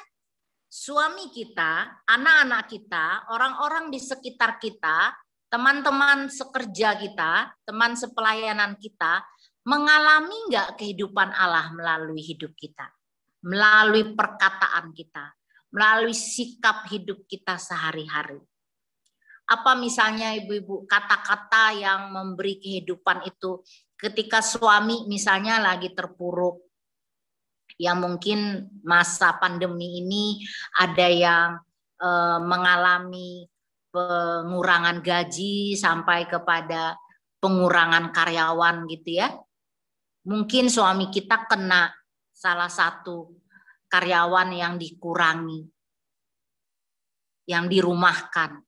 suami kita, anak-anak kita, orang-orang di sekitar kita, teman-teman sekerja kita, teman sepelayanan kita, mengalami nggak kehidupan Allah melalui hidup kita? Melalui perkataan kita, melalui sikap hidup kita sehari-hari apa misalnya ibu-ibu kata-kata yang memberi kehidupan itu ketika suami misalnya lagi terpuruk yang mungkin masa pandemi ini ada yang e, mengalami pengurangan gaji sampai kepada pengurangan karyawan gitu ya. Mungkin suami kita kena salah satu karyawan yang dikurangi, yang dirumahkan.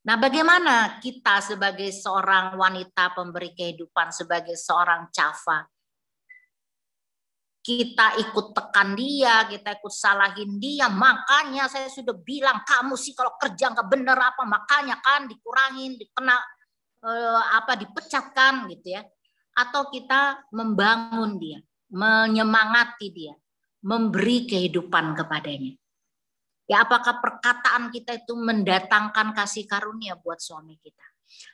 Nah, bagaimana kita sebagai seorang wanita pemberi kehidupan, sebagai seorang cava? Kita ikut tekan dia, kita ikut salahin dia. Makanya saya sudah bilang, kamu sih kalau kerja nggak bener apa, makanya kan dikurangin, dikena, eh, apa dipecatkan gitu ya. Atau kita membangun dia, menyemangati dia, memberi kehidupan kepadanya. Ya apakah perkataan kita itu mendatangkan kasih karunia buat suami kita?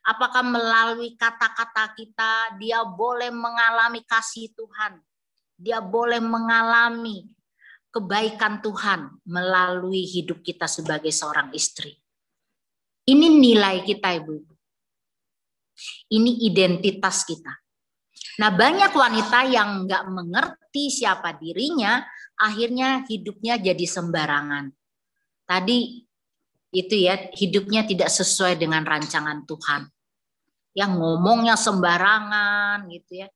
Apakah melalui kata-kata kita dia boleh mengalami kasih Tuhan? Dia boleh mengalami kebaikan Tuhan melalui hidup kita sebagai seorang istri. Ini nilai kita, Ibu. Ini identitas kita. Nah, banyak wanita yang nggak mengerti siapa dirinya, akhirnya hidupnya jadi sembarangan. Tadi itu ya hidupnya tidak sesuai dengan rancangan Tuhan. Yang ngomongnya sembarangan gitu ya.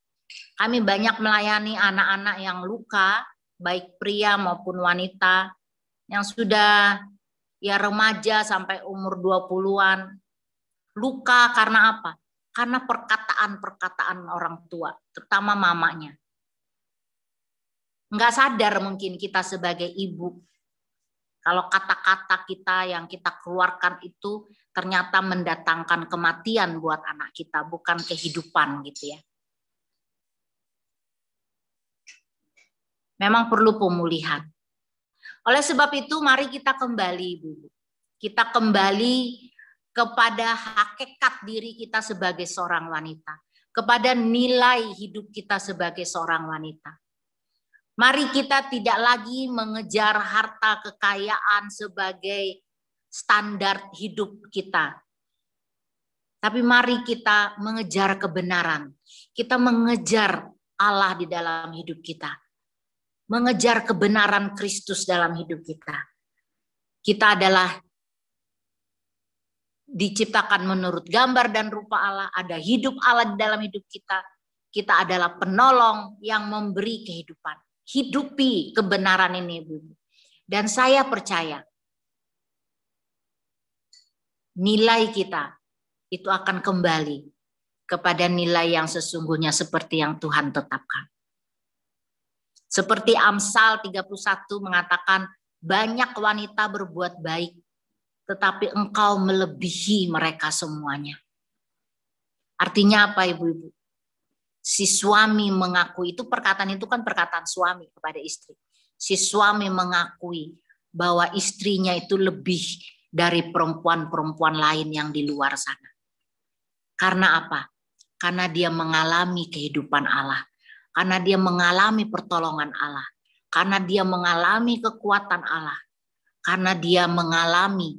Kami banyak melayani anak-anak yang luka, baik pria maupun wanita yang sudah ya remaja sampai umur 20-an. Luka karena apa? Karena perkataan-perkataan orang tua, terutama mamanya. Nggak sadar mungkin kita sebagai ibu kalau kata-kata kita yang kita keluarkan itu ternyata mendatangkan kematian buat anak kita, bukan kehidupan gitu ya. Memang perlu pemulihan. Oleh sebab itu mari kita kembali bu, Kita kembali kepada hakikat diri kita sebagai seorang wanita, kepada nilai hidup kita sebagai seorang wanita. Mari kita tidak lagi mengejar harta kekayaan sebagai standar hidup kita. Tapi mari kita mengejar kebenaran. Kita mengejar Allah di dalam hidup kita. Mengejar kebenaran Kristus dalam hidup kita. Kita adalah diciptakan menurut gambar dan rupa Allah, ada hidup Allah di dalam hidup kita. Kita adalah penolong yang memberi kehidupan hidupi kebenaran ini, ibu-ibu. Dan saya percaya nilai kita itu akan kembali kepada nilai yang sesungguhnya seperti yang Tuhan tetapkan. Seperti Amsal 31 mengatakan, banyak wanita berbuat baik, tetapi engkau melebihi mereka semuanya. Artinya apa ibu-ibu? si suami mengakui itu perkataan itu kan perkataan suami kepada istri. Si suami mengakui bahwa istrinya itu lebih dari perempuan-perempuan lain yang di luar sana. Karena apa? Karena dia mengalami kehidupan Allah, karena dia mengalami pertolongan Allah, karena dia mengalami kekuatan Allah, karena dia mengalami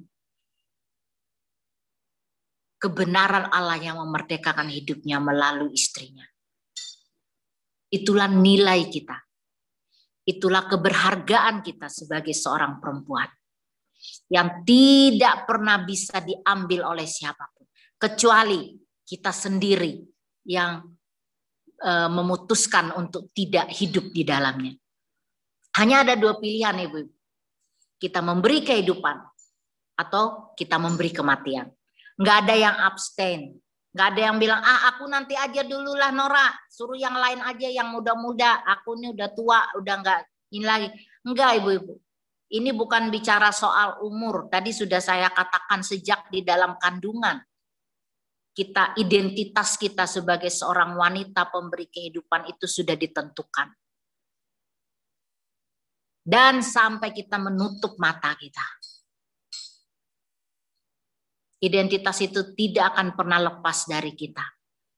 kebenaran Allah yang memerdekakan hidupnya melalui istrinya. Itulah nilai kita. Itulah keberhargaan kita sebagai seorang perempuan yang tidak pernah bisa diambil oleh siapapun kecuali kita sendiri yang e, memutuskan untuk tidak hidup di dalamnya. Hanya ada dua pilihan Ibu. Kita memberi kehidupan atau kita memberi kematian. Enggak ada yang abstain, Nggak ada yang bilang, ah aku nanti aja dulu lah Nora, suruh yang lain aja yang muda-muda, aku ini udah tua, udah nggak ini lagi. Enggak ibu-ibu, ini bukan bicara soal umur. Tadi sudah saya katakan sejak di dalam kandungan. Kita identitas kita sebagai seorang wanita pemberi kehidupan itu sudah ditentukan. Dan sampai kita menutup mata kita Identitas itu tidak akan pernah lepas dari kita.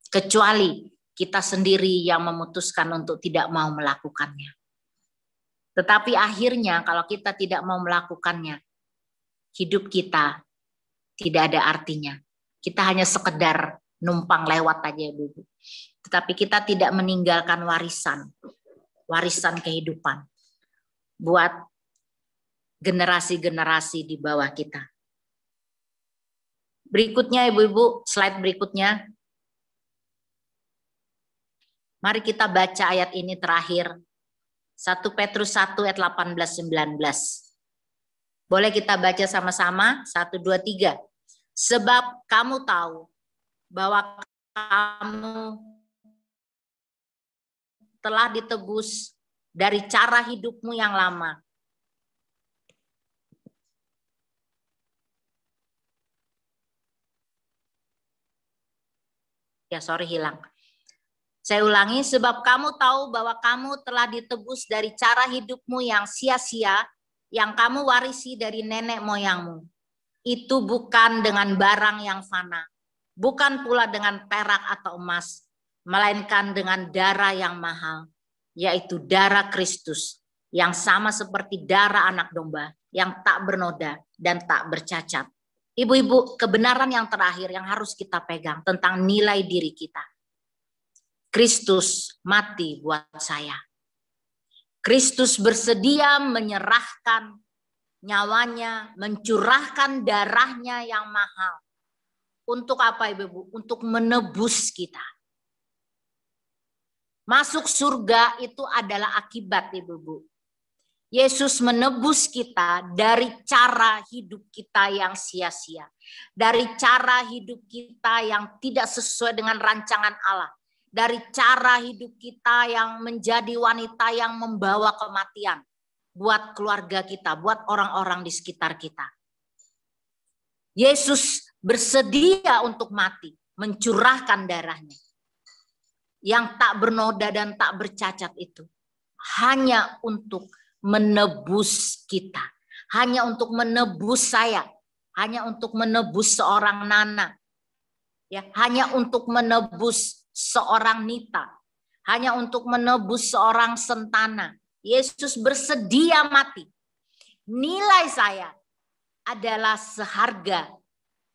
Kecuali kita sendiri yang memutuskan untuk tidak mau melakukannya. Tetapi akhirnya kalau kita tidak mau melakukannya, hidup kita tidak ada artinya. Kita hanya sekedar numpang lewat aja Bu. Tetapi kita tidak meninggalkan warisan, warisan kehidupan buat generasi-generasi di bawah kita. Berikutnya Ibu-ibu, slide berikutnya. Mari kita baca ayat ini terakhir. 1 Petrus 1 ayat 18 19. Boleh kita baca sama-sama? 1 2 3. Sebab kamu tahu bahwa kamu telah ditebus dari cara hidupmu yang lama Ya sorry hilang. Saya ulangi, sebab kamu tahu bahwa kamu telah ditebus dari cara hidupmu yang sia-sia, yang kamu warisi dari nenek moyangmu. Itu bukan dengan barang yang fana, bukan pula dengan perak atau emas, melainkan dengan darah yang mahal, yaitu darah Kristus, yang sama seperti darah anak domba, yang tak bernoda dan tak bercacat. Ibu-ibu, kebenaran yang terakhir yang harus kita pegang tentang nilai diri kita. Kristus mati buat saya. Kristus bersedia menyerahkan nyawanya, mencurahkan darahnya yang mahal. Untuk apa Ibu-ibu? Untuk menebus kita. Masuk surga itu adalah akibat Ibu-ibu Yesus menebus kita dari cara hidup kita yang sia-sia, dari cara hidup kita yang tidak sesuai dengan rancangan Allah, dari cara hidup kita yang menjadi wanita yang membawa kematian buat keluarga kita, buat orang-orang di sekitar kita. Yesus bersedia untuk mati, mencurahkan darahnya. Yang tak bernoda dan tak bercacat itu hanya untuk menebus kita. Hanya untuk menebus saya. Hanya untuk menebus seorang Nana. Ya, hanya untuk menebus seorang Nita. Hanya untuk menebus seorang Sentana. Yesus bersedia mati. Nilai saya adalah seharga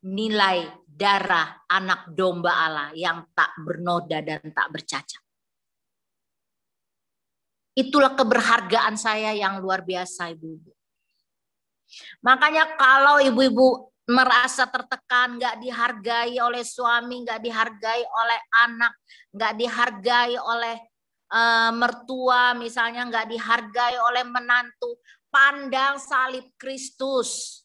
nilai darah anak domba Allah yang tak bernoda dan tak bercacat. Itulah keberhargaan saya yang luar biasa ibu-ibu. Makanya kalau ibu-ibu merasa tertekan, nggak dihargai oleh suami, nggak dihargai oleh anak, nggak dihargai oleh e, mertua, misalnya nggak dihargai oleh menantu, pandang salib Kristus.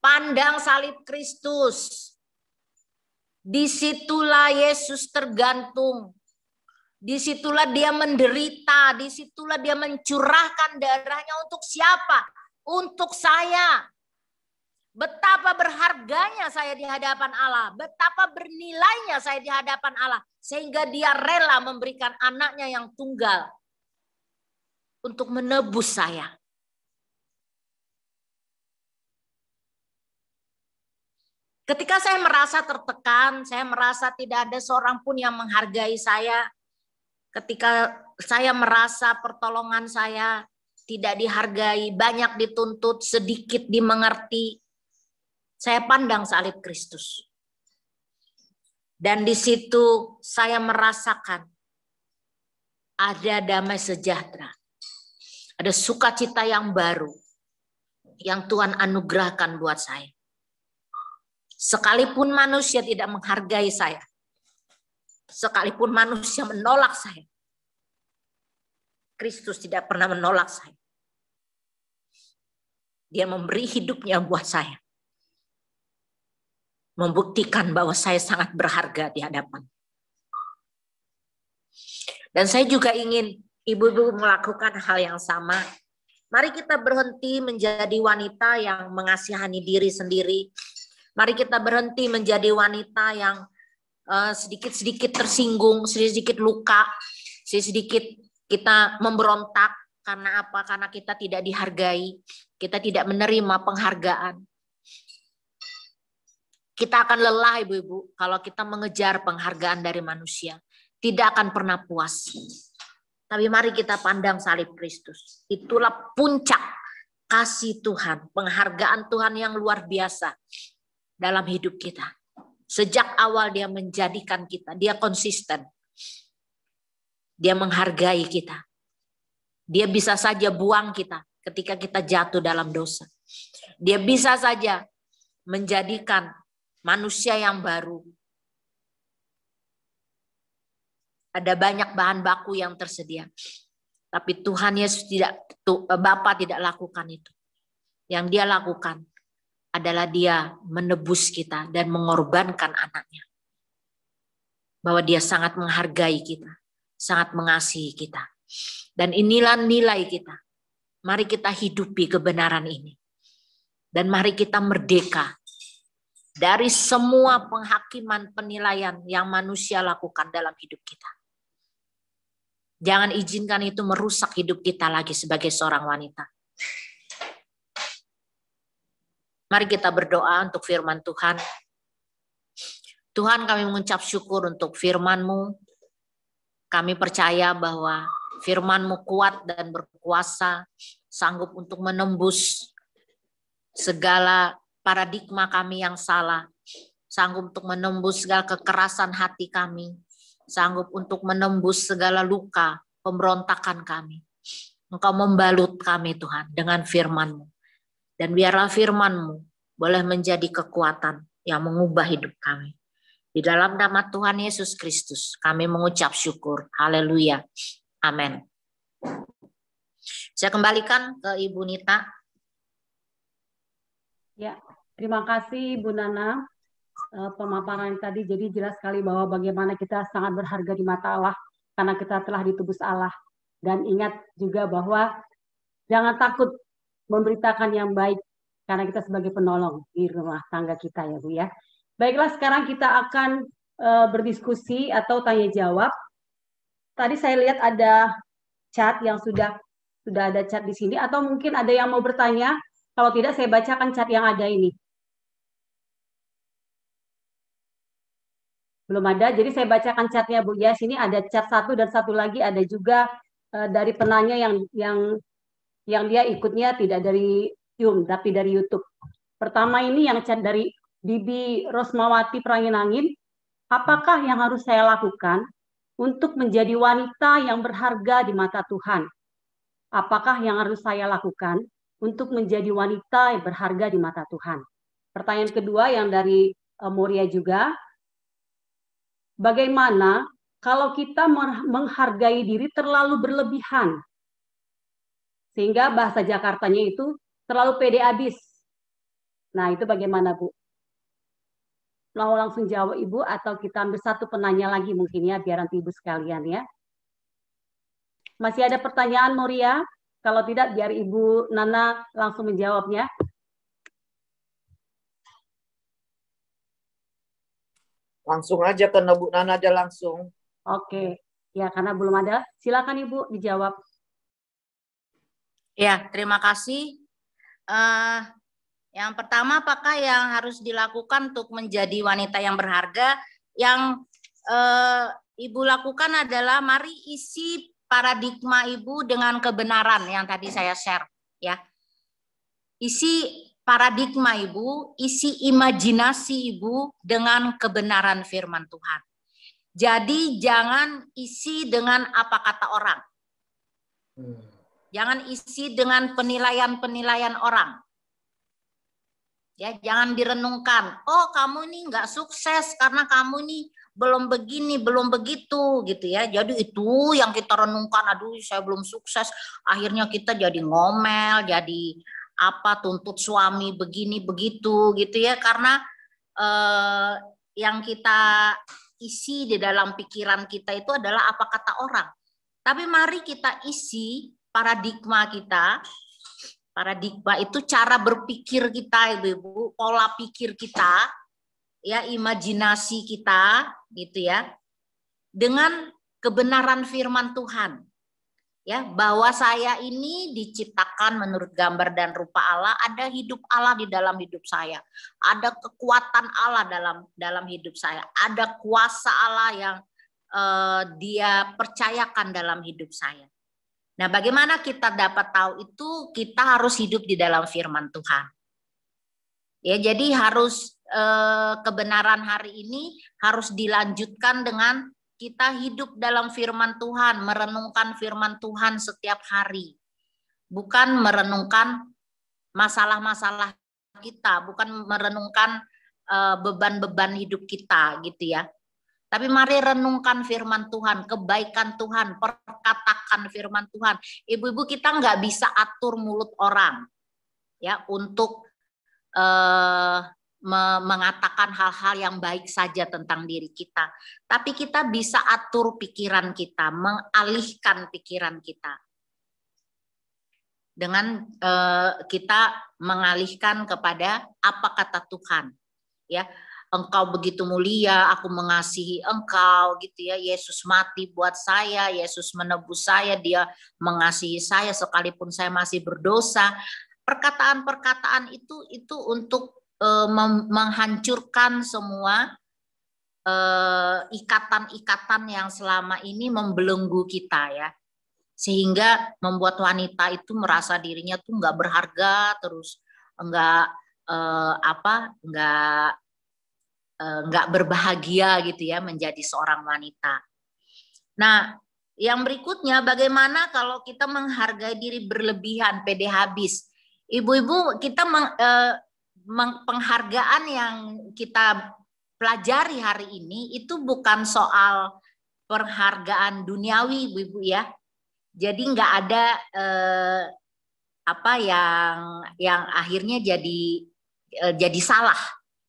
Pandang salib Kristus. Disitulah Yesus tergantung. Disitulah dia menderita, disitulah dia mencurahkan darahnya untuk siapa? Untuk saya. Betapa berharganya saya di hadapan Allah, betapa bernilainya saya di hadapan Allah, sehingga dia rela memberikan anaknya yang tunggal untuk menebus saya. Ketika saya merasa tertekan, saya merasa tidak ada seorang pun yang menghargai saya, ketika saya merasa pertolongan saya tidak dihargai, banyak dituntut, sedikit dimengerti, saya pandang salib Kristus. Dan di situ saya merasakan ada damai sejahtera. Ada sukacita yang baru yang Tuhan anugerahkan buat saya. Sekalipun manusia tidak menghargai saya, Sekalipun manusia menolak saya, Kristus tidak pernah menolak saya. Dia memberi hidupnya buat saya. Membuktikan bahwa saya sangat berharga di hadapan. Dan saya juga ingin ibu-ibu melakukan hal yang sama. Mari kita berhenti menjadi wanita yang mengasihani diri sendiri. Mari kita berhenti menjadi wanita yang Eh, sedikit-sedikit uh, tersinggung, sedikit-sedikit luka, sedikit kita memberontak karena apa? Karena kita tidak dihargai, kita tidak menerima penghargaan. Kita akan lelah ibu-ibu kalau kita mengejar penghargaan dari manusia. Tidak akan pernah puas. Tapi mari kita pandang salib Kristus. Itulah puncak kasih Tuhan, penghargaan Tuhan yang luar biasa dalam hidup kita. Sejak awal dia menjadikan kita, dia konsisten. Dia menghargai kita. Dia bisa saja buang kita ketika kita jatuh dalam dosa. Dia bisa saja menjadikan manusia yang baru. Ada banyak bahan baku yang tersedia. Tapi Tuhan Yesus tidak Bapa tidak lakukan itu. Yang dia lakukan adalah dia menebus kita dan mengorbankan anaknya. Bahwa dia sangat menghargai kita, sangat mengasihi kita. Dan inilah nilai kita. Mari kita hidupi kebenaran ini. Dan mari kita merdeka dari semua penghakiman penilaian yang manusia lakukan dalam hidup kita. Jangan izinkan itu merusak hidup kita lagi sebagai seorang wanita. Mari kita berdoa untuk firman Tuhan. Tuhan kami mengucap syukur untuk firman-Mu. Kami percaya bahwa firman-Mu kuat dan berkuasa, sanggup untuk menembus segala paradigma kami yang salah, sanggup untuk menembus segala kekerasan hati kami, sanggup untuk menembus segala luka, pemberontakan kami. Engkau membalut kami Tuhan dengan firman-Mu. Dan biarlah firman-Mu boleh menjadi kekuatan yang mengubah hidup kami. Di dalam nama Tuhan Yesus Kristus, kami mengucap syukur. Haleluya. Amin. Saya kembalikan ke Ibu Nita. Ya, terima kasih Bu Nana eh, pemaparan tadi. Jadi jelas sekali bahwa bagaimana kita sangat berharga di mata Allah karena kita telah ditebus Allah. Dan ingat juga bahwa jangan takut memberitakan yang baik karena kita sebagai penolong di rumah tangga kita ya Bu ya. Baiklah sekarang kita akan uh, berdiskusi atau tanya jawab. Tadi saya lihat ada chat yang sudah sudah ada chat di sini atau mungkin ada yang mau bertanya. Kalau tidak saya bacakan chat yang ada ini. Belum ada, jadi saya bacakan chatnya Bu ya. Sini ada chat satu dan satu lagi ada juga uh, dari penanya yang yang yang dia ikutnya tidak dari Zoom tapi dari YouTube. Pertama ini yang chat dari Bibi Rosmawati Pranginangin, apakah yang harus saya lakukan untuk menjadi wanita yang berharga di mata Tuhan? Apakah yang harus saya lakukan untuk menjadi wanita yang berharga di mata Tuhan? Pertanyaan kedua yang dari eh, Moria juga, bagaimana kalau kita menghargai diri terlalu berlebihan sehingga bahasa Jakartanya itu terlalu pede abis. Nah, itu bagaimana, Bu? Mau langsung jawab Ibu atau kita ambil satu penanya lagi mungkin ya biar nanti Ibu sekalian ya. Masih ada pertanyaan Moria? Kalau tidak biar Ibu Nana langsung menjawabnya. langsung aja ke Bu Nana aja langsung. Oke, ya karena belum ada, silakan Ibu dijawab. Ya, terima kasih. Uh, yang pertama, apakah yang harus dilakukan untuk menjadi wanita yang berharga? Yang uh, Ibu lakukan adalah mari isi paradigma Ibu dengan kebenaran yang tadi saya share. ya. Isi paradigma Ibu, isi imajinasi Ibu dengan kebenaran firman Tuhan. Jadi jangan isi dengan apa kata orang. Hmm. Jangan isi dengan penilaian-penilaian orang. Ya, jangan direnungkan. Oh, kamu ini nggak sukses karena kamu nih belum begini, belum begitu gitu ya. Jadi itu yang kita renungkan, aduh saya belum sukses. Akhirnya kita jadi ngomel, jadi apa tuntut suami begini begitu gitu ya karena eh, yang kita isi di dalam pikiran kita itu adalah apa kata orang. Tapi mari kita isi paradigma kita. Paradigma itu cara berpikir kita, Ibu-ibu, pola pikir kita, ya imajinasi kita gitu ya. Dengan kebenaran firman Tuhan. Ya, bahwa saya ini diciptakan menurut gambar dan rupa Allah, ada hidup Allah di dalam hidup saya. Ada kekuatan Allah dalam dalam hidup saya. Ada kuasa Allah yang uh, dia percayakan dalam hidup saya. Nah, bagaimana kita dapat tahu itu? Kita harus hidup di dalam firman Tuhan. Ya, jadi harus eh, kebenaran hari ini harus dilanjutkan dengan kita hidup dalam firman Tuhan, merenungkan firman Tuhan setiap hari. Bukan merenungkan masalah-masalah kita, bukan merenungkan eh, beban-beban hidup kita gitu ya. Tapi mari renungkan firman Tuhan, kebaikan Tuhan, perkatakan firman Tuhan. Ibu-ibu kita nggak bisa atur mulut orang ya untuk eh, mengatakan hal-hal yang baik saja tentang diri kita. Tapi kita bisa atur pikiran kita, mengalihkan pikiran kita. Dengan eh, kita mengalihkan kepada apa kata Tuhan. Ya, engkau begitu mulia, aku mengasihi engkau gitu ya. Yesus mati buat saya, Yesus menebus saya, dia mengasihi saya sekalipun saya masih berdosa. Perkataan-perkataan itu itu untuk eh, menghancurkan semua eh, ikatan-ikatan yang selama ini membelenggu kita ya. Sehingga membuat wanita itu merasa dirinya tuh nggak berharga terus, nggak eh, apa, nggak Eh, nggak berbahagia gitu ya menjadi seorang wanita. Nah, yang berikutnya bagaimana kalau kita menghargai diri berlebihan, pede habis. Ibu-ibu, kita meng, eh, penghargaan yang kita pelajari hari ini itu bukan soal penghargaan duniawi, ibu-ibu ya. Jadi nggak ada eh, apa yang yang akhirnya jadi eh, jadi salah.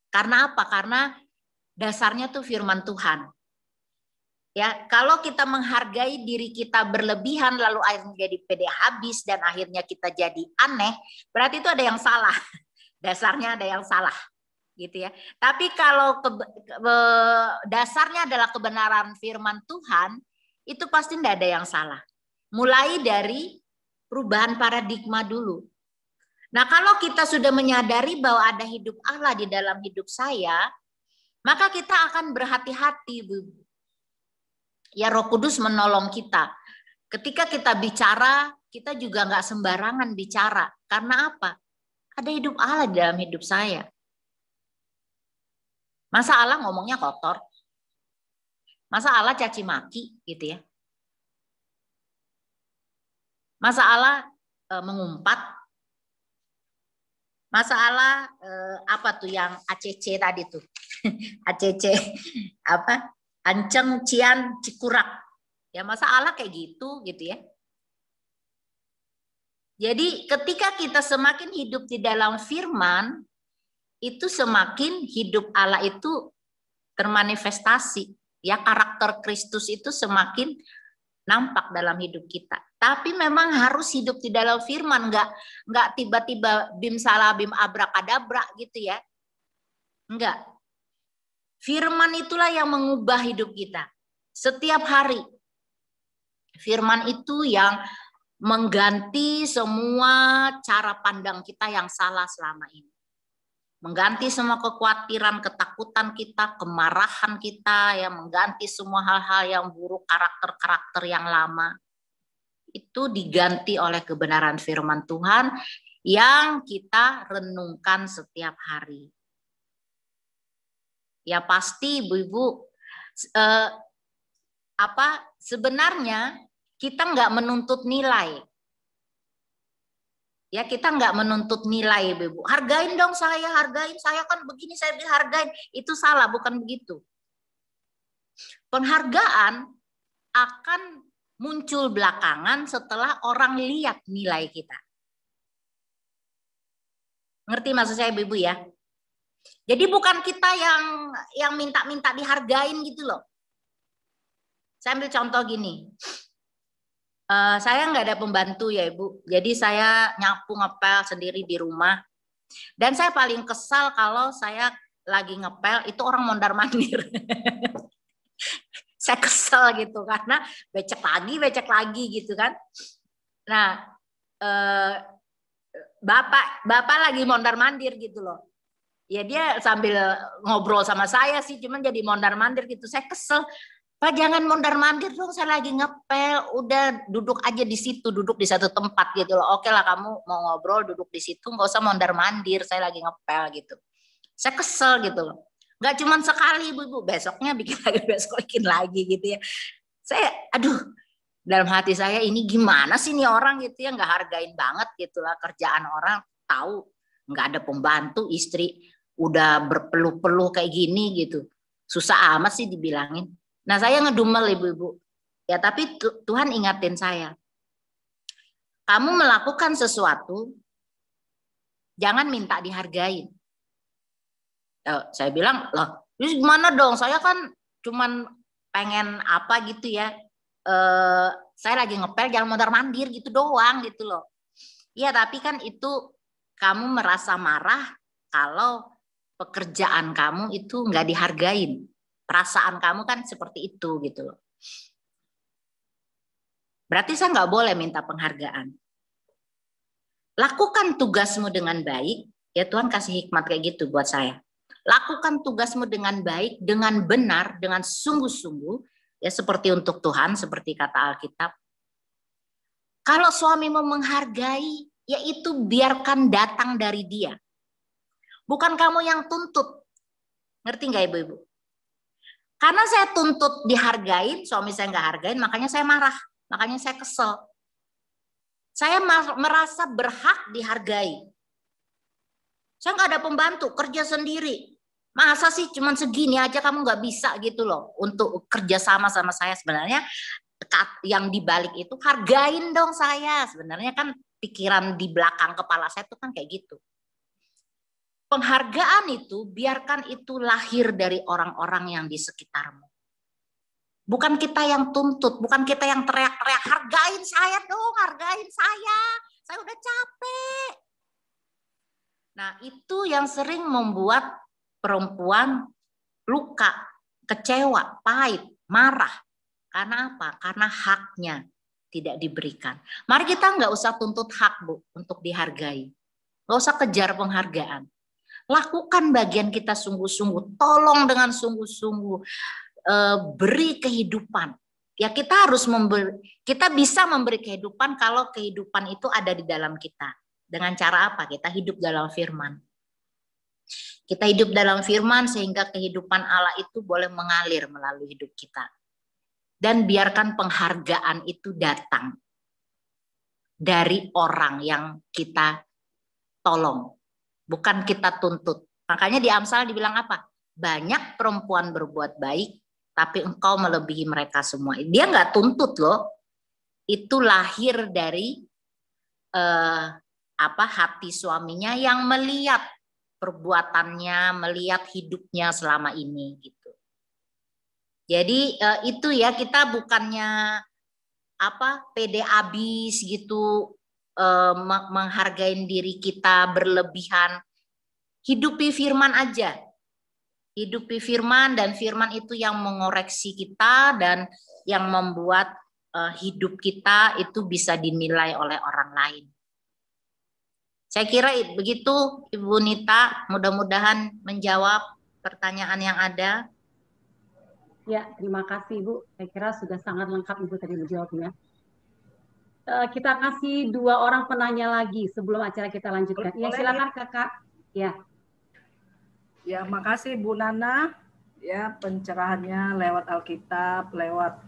Karena apa? Karena dasarnya tuh firman Tuhan. Ya, kalau kita menghargai diri kita berlebihan lalu akhirnya jadi pede habis dan akhirnya kita jadi aneh, berarti itu ada yang salah. Dasarnya ada yang salah. Gitu ya. Tapi kalau ke, ke, eh, dasarnya adalah kebenaran firman Tuhan, itu pasti tidak ada yang salah. Mulai dari perubahan paradigma dulu. Nah, kalau kita sudah menyadari bahwa ada hidup Allah di dalam hidup saya, maka kita akan berhati-hati, Ya Roh Kudus menolong kita. Ketika kita bicara, kita juga nggak sembarangan bicara. Karena apa? Ada hidup Allah di dalam hidup saya. Masa Allah ngomongnya kotor? Masa Allah caci maki gitu ya? Masa Allah e, mengumpat masalah eh, apa tuh yang ACC tadi tuh ACC apa Anceng Cian Cikurak ya masalah kayak gitu gitu ya jadi ketika kita semakin hidup di dalam firman itu semakin hidup Allah itu termanifestasi ya karakter Kristus itu semakin nampak dalam hidup kita. Tapi memang harus hidup di dalam firman, enggak enggak tiba-tiba bim salah bim abrakadabra gitu ya. Enggak. Firman itulah yang mengubah hidup kita. Setiap hari. Firman itu yang mengganti semua cara pandang kita yang salah selama ini mengganti semua kekhawatiran, ketakutan kita, kemarahan kita, ya mengganti semua hal-hal yang buruk, karakter-karakter yang lama. Itu diganti oleh kebenaran firman Tuhan yang kita renungkan setiap hari. Ya pasti Ibu-ibu eh, apa sebenarnya kita nggak menuntut nilai Ya kita nggak menuntut nilai, Ibu. Hargain dong saya, hargain saya kan begini saya dihargain. Itu salah, bukan begitu. Penghargaan akan muncul belakangan setelah orang lihat nilai kita. Ngerti maksud saya Ibu ya? Jadi bukan kita yang yang minta-minta dihargain gitu loh. Saya ambil contoh gini. Eh, saya nggak ada pembantu ya Ibu, jadi saya nyapu ngepel sendiri di rumah. Dan saya paling kesal kalau saya lagi ngepel itu orang mondar mandir. saya kesel gitu karena becek lagi, becek lagi gitu kan. Nah, eh, bapak bapak lagi mondar mandir gitu loh. Ya dia sambil ngobrol sama saya sih, cuman jadi mondar mandir gitu. Saya kesel. Pak jangan mondar mandir dong, saya lagi ngepel, udah duduk aja di situ, duduk di satu tempat gitu loh. Oke lah kamu mau ngobrol duduk di situ, nggak usah mondar mandir, saya lagi ngepel gitu. Saya kesel gitu loh. Nggak cuman sekali ibu-ibu, besoknya bikin lagi, besok bikin lagi gitu ya. Saya, aduh, dalam hati saya ini gimana sih nih orang gitu ya, nggak hargain banget gitu lah kerjaan orang, tahu nggak ada pembantu istri, udah berpeluh-peluh kayak gini gitu. Susah amat sih dibilangin Nah, saya ngedumel ibu-ibu. Ya, tapi Tuhan ingatin saya. Kamu melakukan sesuatu, jangan minta dihargain. Ya, saya bilang, loh, terus gimana dong? Saya kan cuman pengen apa gitu ya. Eh, saya lagi ngepel, jangan mondar mandir gitu doang gitu loh. Iya, tapi kan itu kamu merasa marah kalau pekerjaan kamu itu nggak dihargain perasaan kamu kan seperti itu gitu loh. Berarti saya nggak boleh minta penghargaan. Lakukan tugasmu dengan baik, ya Tuhan kasih hikmat kayak gitu buat saya. Lakukan tugasmu dengan baik, dengan benar, dengan sungguh-sungguh, ya seperti untuk Tuhan, seperti kata Alkitab. Kalau suamimu menghargai, yaitu biarkan datang dari dia. Bukan kamu yang tuntut. Ngerti nggak ibu-ibu? Karena saya tuntut dihargain, suami saya nggak hargain, makanya saya marah, makanya saya kesel. Saya merasa berhak dihargai. Saya nggak ada pembantu, kerja sendiri. Masa sih cuma segini aja kamu nggak bisa gitu loh untuk kerja sama sama saya sebenarnya yang dibalik itu hargain dong saya sebenarnya kan pikiran di belakang kepala saya tuh kan kayak gitu Penghargaan itu biarkan itu lahir dari orang-orang yang di sekitarmu. Bukan kita yang tuntut, bukan kita yang teriak-teriak, hargain saya dong, hargain saya, saya udah capek. Nah itu yang sering membuat perempuan luka, kecewa, pahit, marah. Karena apa? Karena haknya tidak diberikan. Mari kita nggak usah tuntut hak, Bu, untuk dihargai. Nggak usah kejar penghargaan. Lakukan bagian kita sungguh-sungguh. Tolong dengan sungguh-sungguh. E, beri kehidupan. Ya kita harus memberi, kita bisa memberi kehidupan kalau kehidupan itu ada di dalam kita. Dengan cara apa? Kita hidup dalam firman. Kita hidup dalam firman sehingga kehidupan Allah itu boleh mengalir melalui hidup kita. Dan biarkan penghargaan itu datang dari orang yang kita tolong bukan kita tuntut. Makanya di Amsal dibilang apa? Banyak perempuan berbuat baik, tapi engkau melebihi mereka semua. Dia nggak tuntut loh. Itu lahir dari eh, apa hati suaminya yang melihat perbuatannya, melihat hidupnya selama ini gitu. Jadi eh, itu ya kita bukannya apa pede abis gitu uh, eh, menghargai diri kita berlebihan. Hidupi firman aja. Hidupi firman dan firman itu yang mengoreksi kita dan yang membuat uh, hidup kita itu bisa dinilai oleh orang lain. Saya kira begitu Ibu Nita, mudah-mudahan menjawab pertanyaan yang ada. Ya, terima kasih Ibu. Saya kira sudah sangat lengkap Ibu tadi menjawabnya. Eh, kita kasih dua orang penanya lagi sebelum acara kita lanjutkan. Boleh, ya silakan kakak. Ya. Ya makasih Bu Nana. Ya pencerahannya lewat Alkitab, lewat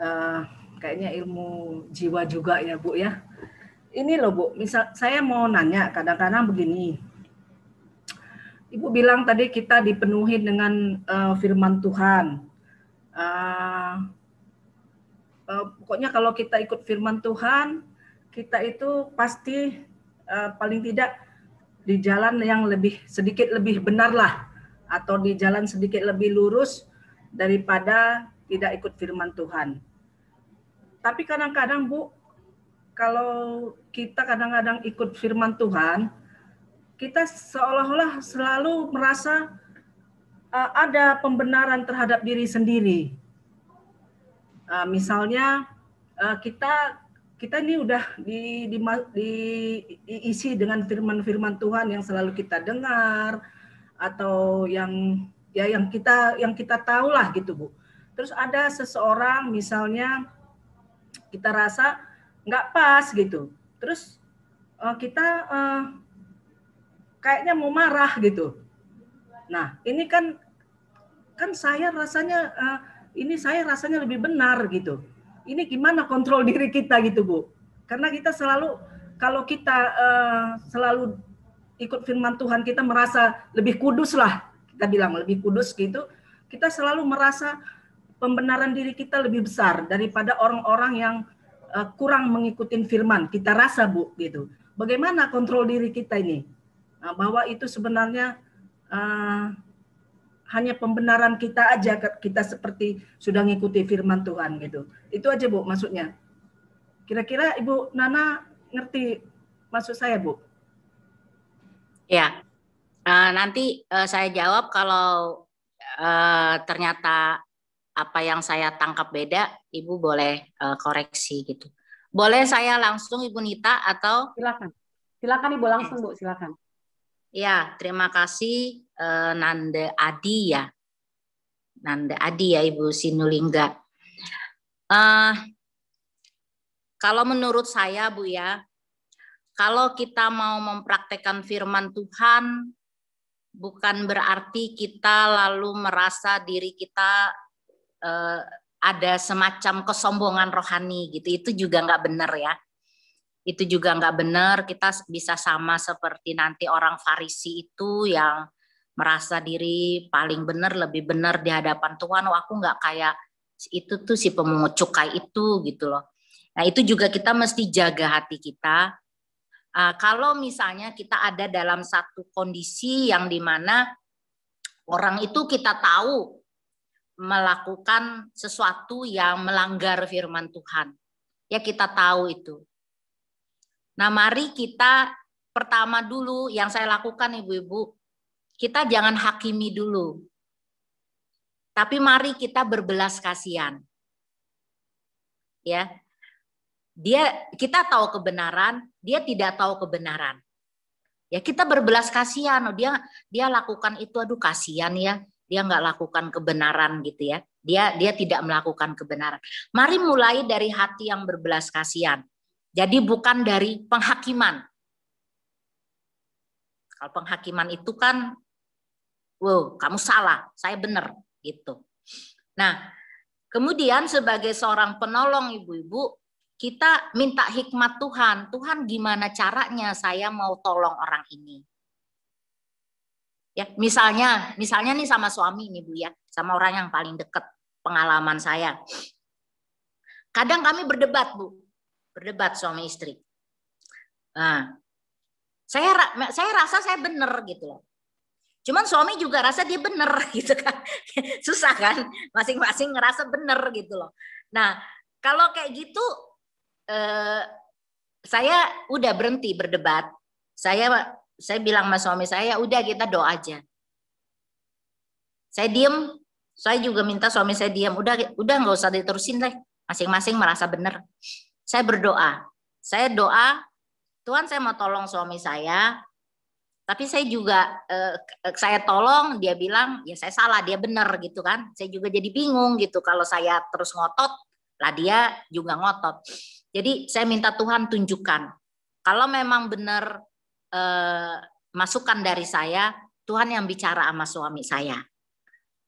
uh, kayaknya ilmu jiwa juga ya Bu ya. Ini loh Bu, misal saya mau nanya kadang-kadang begini. Ibu bilang tadi kita dipenuhi dengan uh, firman Tuhan. Uh, Eh, pokoknya kalau kita ikut firman Tuhan, kita itu pasti uh, paling tidak di jalan yang lebih sedikit lebih benar lah atau di jalan sedikit lebih lurus daripada tidak ikut firman Tuhan. Tapi kadang-kadang Bu, kalau kita kadang-kadang ikut firman Tuhan, kita seolah-olah selalu merasa uh, ada pembenaran terhadap diri sendiri Uh, misalnya uh, kita kita ini udah di, di, di, diisi dengan firman-firman Tuhan yang selalu kita dengar atau yang ya yang kita yang kita tahulah gitu bu. Terus ada seseorang misalnya kita rasa nggak pas gitu. Terus uh, kita uh, kayaknya mau marah gitu. Nah ini kan kan saya rasanya uh, ini saya rasanya lebih benar gitu. Ini gimana kontrol diri kita gitu Bu? Karena kita selalu kalau kita uh, selalu ikut firman Tuhan kita merasa lebih kudus lah kita bilang lebih kudus gitu. Kita selalu merasa pembenaran diri kita lebih besar daripada orang-orang yang uh, kurang mengikuti firman. Kita rasa Bu gitu. Bagaimana kontrol diri kita ini? Nah, bahwa itu sebenarnya uh, hanya pembenaran kita aja kita seperti sudah mengikuti firman Tuhan gitu. Itu aja Bu maksudnya. Kira-kira Ibu Nana ngerti maksud saya Bu? Ya. Uh, nanti uh, saya jawab kalau uh, ternyata apa yang saya tangkap beda, Ibu boleh uh, koreksi gitu. Boleh saya langsung Ibu Nita atau silakan. Silakan Ibu langsung Bu, silakan. Ya, terima kasih eh, Nanda Adi ya. Nanda Adi ya Ibu Sinulingga. Uh, kalau menurut saya Bu ya, kalau kita mau mempraktekkan firman Tuhan, bukan berarti kita lalu merasa diri kita uh, ada semacam kesombongan rohani gitu. Itu juga nggak benar ya itu juga nggak benar kita bisa sama seperti nanti orang Farisi itu yang merasa diri paling benar lebih benar di hadapan Tuhan oh aku nggak kayak itu tuh si pemungut cukai itu gitu loh nah itu juga kita mesti jaga hati kita uh, kalau misalnya kita ada dalam satu kondisi yang dimana orang itu kita tahu melakukan sesuatu yang melanggar firman Tuhan ya kita tahu itu Nah, mari kita pertama dulu yang saya lakukan ibu-ibu, kita jangan hakimi dulu. Tapi mari kita berbelas kasihan. Ya. Dia kita tahu kebenaran, dia tidak tahu kebenaran. Ya, kita berbelas kasihan. Oh, dia dia lakukan itu aduh kasihan ya. Dia nggak lakukan kebenaran gitu ya. Dia dia tidak melakukan kebenaran. Mari mulai dari hati yang berbelas kasihan jadi bukan dari penghakiman. Kalau penghakiman itu kan, wow, kamu salah, saya benar, gitu. Nah, kemudian sebagai seorang penolong ibu-ibu, kita minta hikmat Tuhan. Tuhan gimana caranya saya mau tolong orang ini? Ya, misalnya, misalnya nih sama suami nih Bu ya, sama orang yang paling dekat pengalaman saya. Kadang kami berdebat Bu, berdebat suami istri. Nah, saya saya rasa saya benar gitu loh. Cuman suami juga rasa dia benar gitu kan. Susah kan? Masing-masing ngerasa benar gitu loh. Nah, kalau kayak gitu eh, saya udah berhenti berdebat. Saya saya bilang sama suami saya, ya udah kita doa aja. Saya diem, saya juga minta suami saya diam udah udah nggak usah diterusin deh masing-masing merasa benar saya berdoa. Saya doa, Tuhan saya mau tolong suami saya, tapi saya juga eh, saya tolong dia bilang ya saya salah dia benar gitu kan saya juga jadi bingung gitu kalau saya terus ngotot lah dia juga ngotot jadi saya minta Tuhan tunjukkan kalau memang benar eh, masukan dari saya Tuhan yang bicara sama suami saya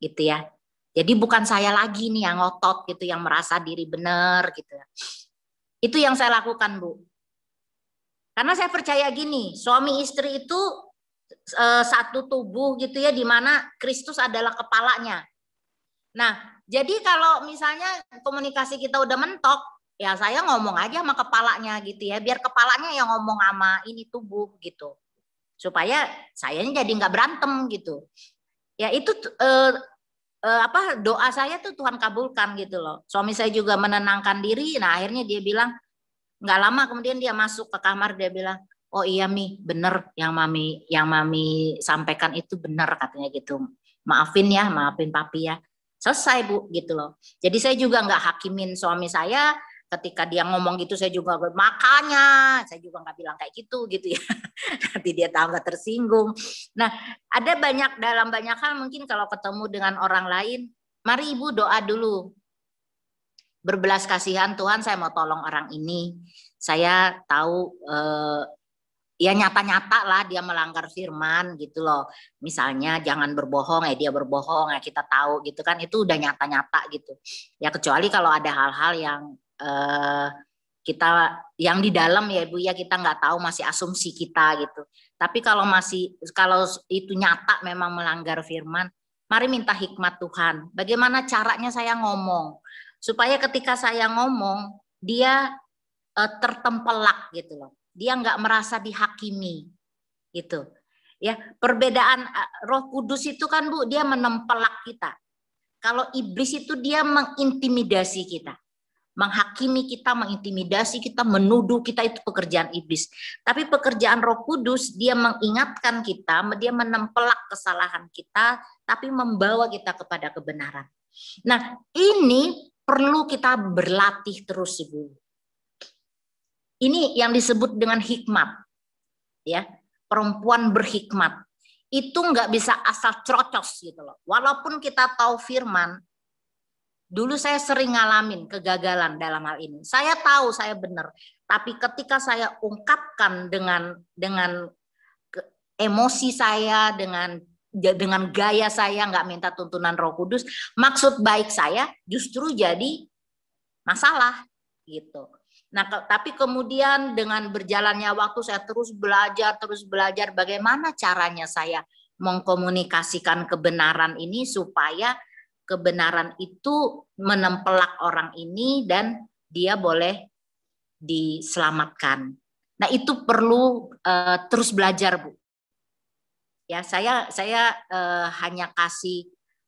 gitu ya jadi bukan saya lagi nih yang ngotot gitu yang merasa diri benar gitu ya. Itu yang saya lakukan, Bu. Karena saya percaya gini, suami istri itu e, satu tubuh gitu ya, di mana Kristus adalah kepalanya. Nah, jadi kalau misalnya komunikasi kita udah mentok, ya saya ngomong aja sama kepalanya gitu ya, biar kepalanya yang ngomong sama ini tubuh gitu, supaya sayanya jadi nggak berantem gitu. Ya itu e, eh, apa doa saya tuh Tuhan kabulkan gitu loh. Suami saya juga menenangkan diri. Nah akhirnya dia bilang nggak lama kemudian dia masuk ke kamar dia bilang oh iya mi bener yang mami yang mami sampaikan itu bener katanya gitu maafin ya maafin papi ya selesai bu gitu loh jadi saya juga nggak hakimin suami saya ketika dia ngomong gitu saya juga makanya saya juga nggak bilang kayak gitu gitu ya nanti dia tambah tersinggung nah ada banyak dalam banyak hal mungkin kalau ketemu dengan orang lain mari ibu doa dulu berbelas kasihan Tuhan saya mau tolong orang ini saya tahu eh, ya nyata-nyata lah dia melanggar firman gitu loh. Misalnya jangan berbohong ya dia berbohong ya kita tahu gitu kan itu udah nyata-nyata gitu. Ya kecuali kalau ada hal-hal yang uh, kita yang di dalam ya Bu ya kita nggak tahu masih asumsi kita gitu. Tapi kalau masih kalau itu nyata memang melanggar firman, mari minta hikmat Tuhan. Bagaimana caranya saya ngomong supaya ketika saya ngomong dia uh, tertempelak gitu loh. Dia nggak merasa dihakimi gitu. Ya, perbedaan eh, Roh Kudus itu kan Bu, dia menempelak kita. Kalau iblis itu dia mengintimidasi kita menghakimi kita, mengintimidasi kita, menuduh kita itu pekerjaan iblis. Tapi pekerjaan Roh Kudus dia mengingatkan kita, dia menempelak kesalahan kita, tapi membawa kita kepada kebenaran. Nah, ini perlu kita berlatih terus Ibu. Ini yang disebut dengan hikmat. Ya, perempuan berhikmat. Itu nggak bisa asal crocos gitu loh. Walaupun kita tahu firman, Dulu saya sering ngalamin kegagalan dalam hal ini. Saya tahu saya benar, tapi ketika saya ungkapkan dengan dengan emosi saya, dengan dengan gaya saya nggak minta tuntunan Roh Kudus, maksud baik saya justru jadi masalah gitu. Nah, ke, tapi kemudian dengan berjalannya waktu saya terus belajar, terus belajar bagaimana caranya saya mengkomunikasikan kebenaran ini supaya kebenaran itu menempelak orang ini dan dia boleh diselamatkan. Nah, itu perlu uh, terus belajar, Bu. Ya, saya saya uh, hanya kasih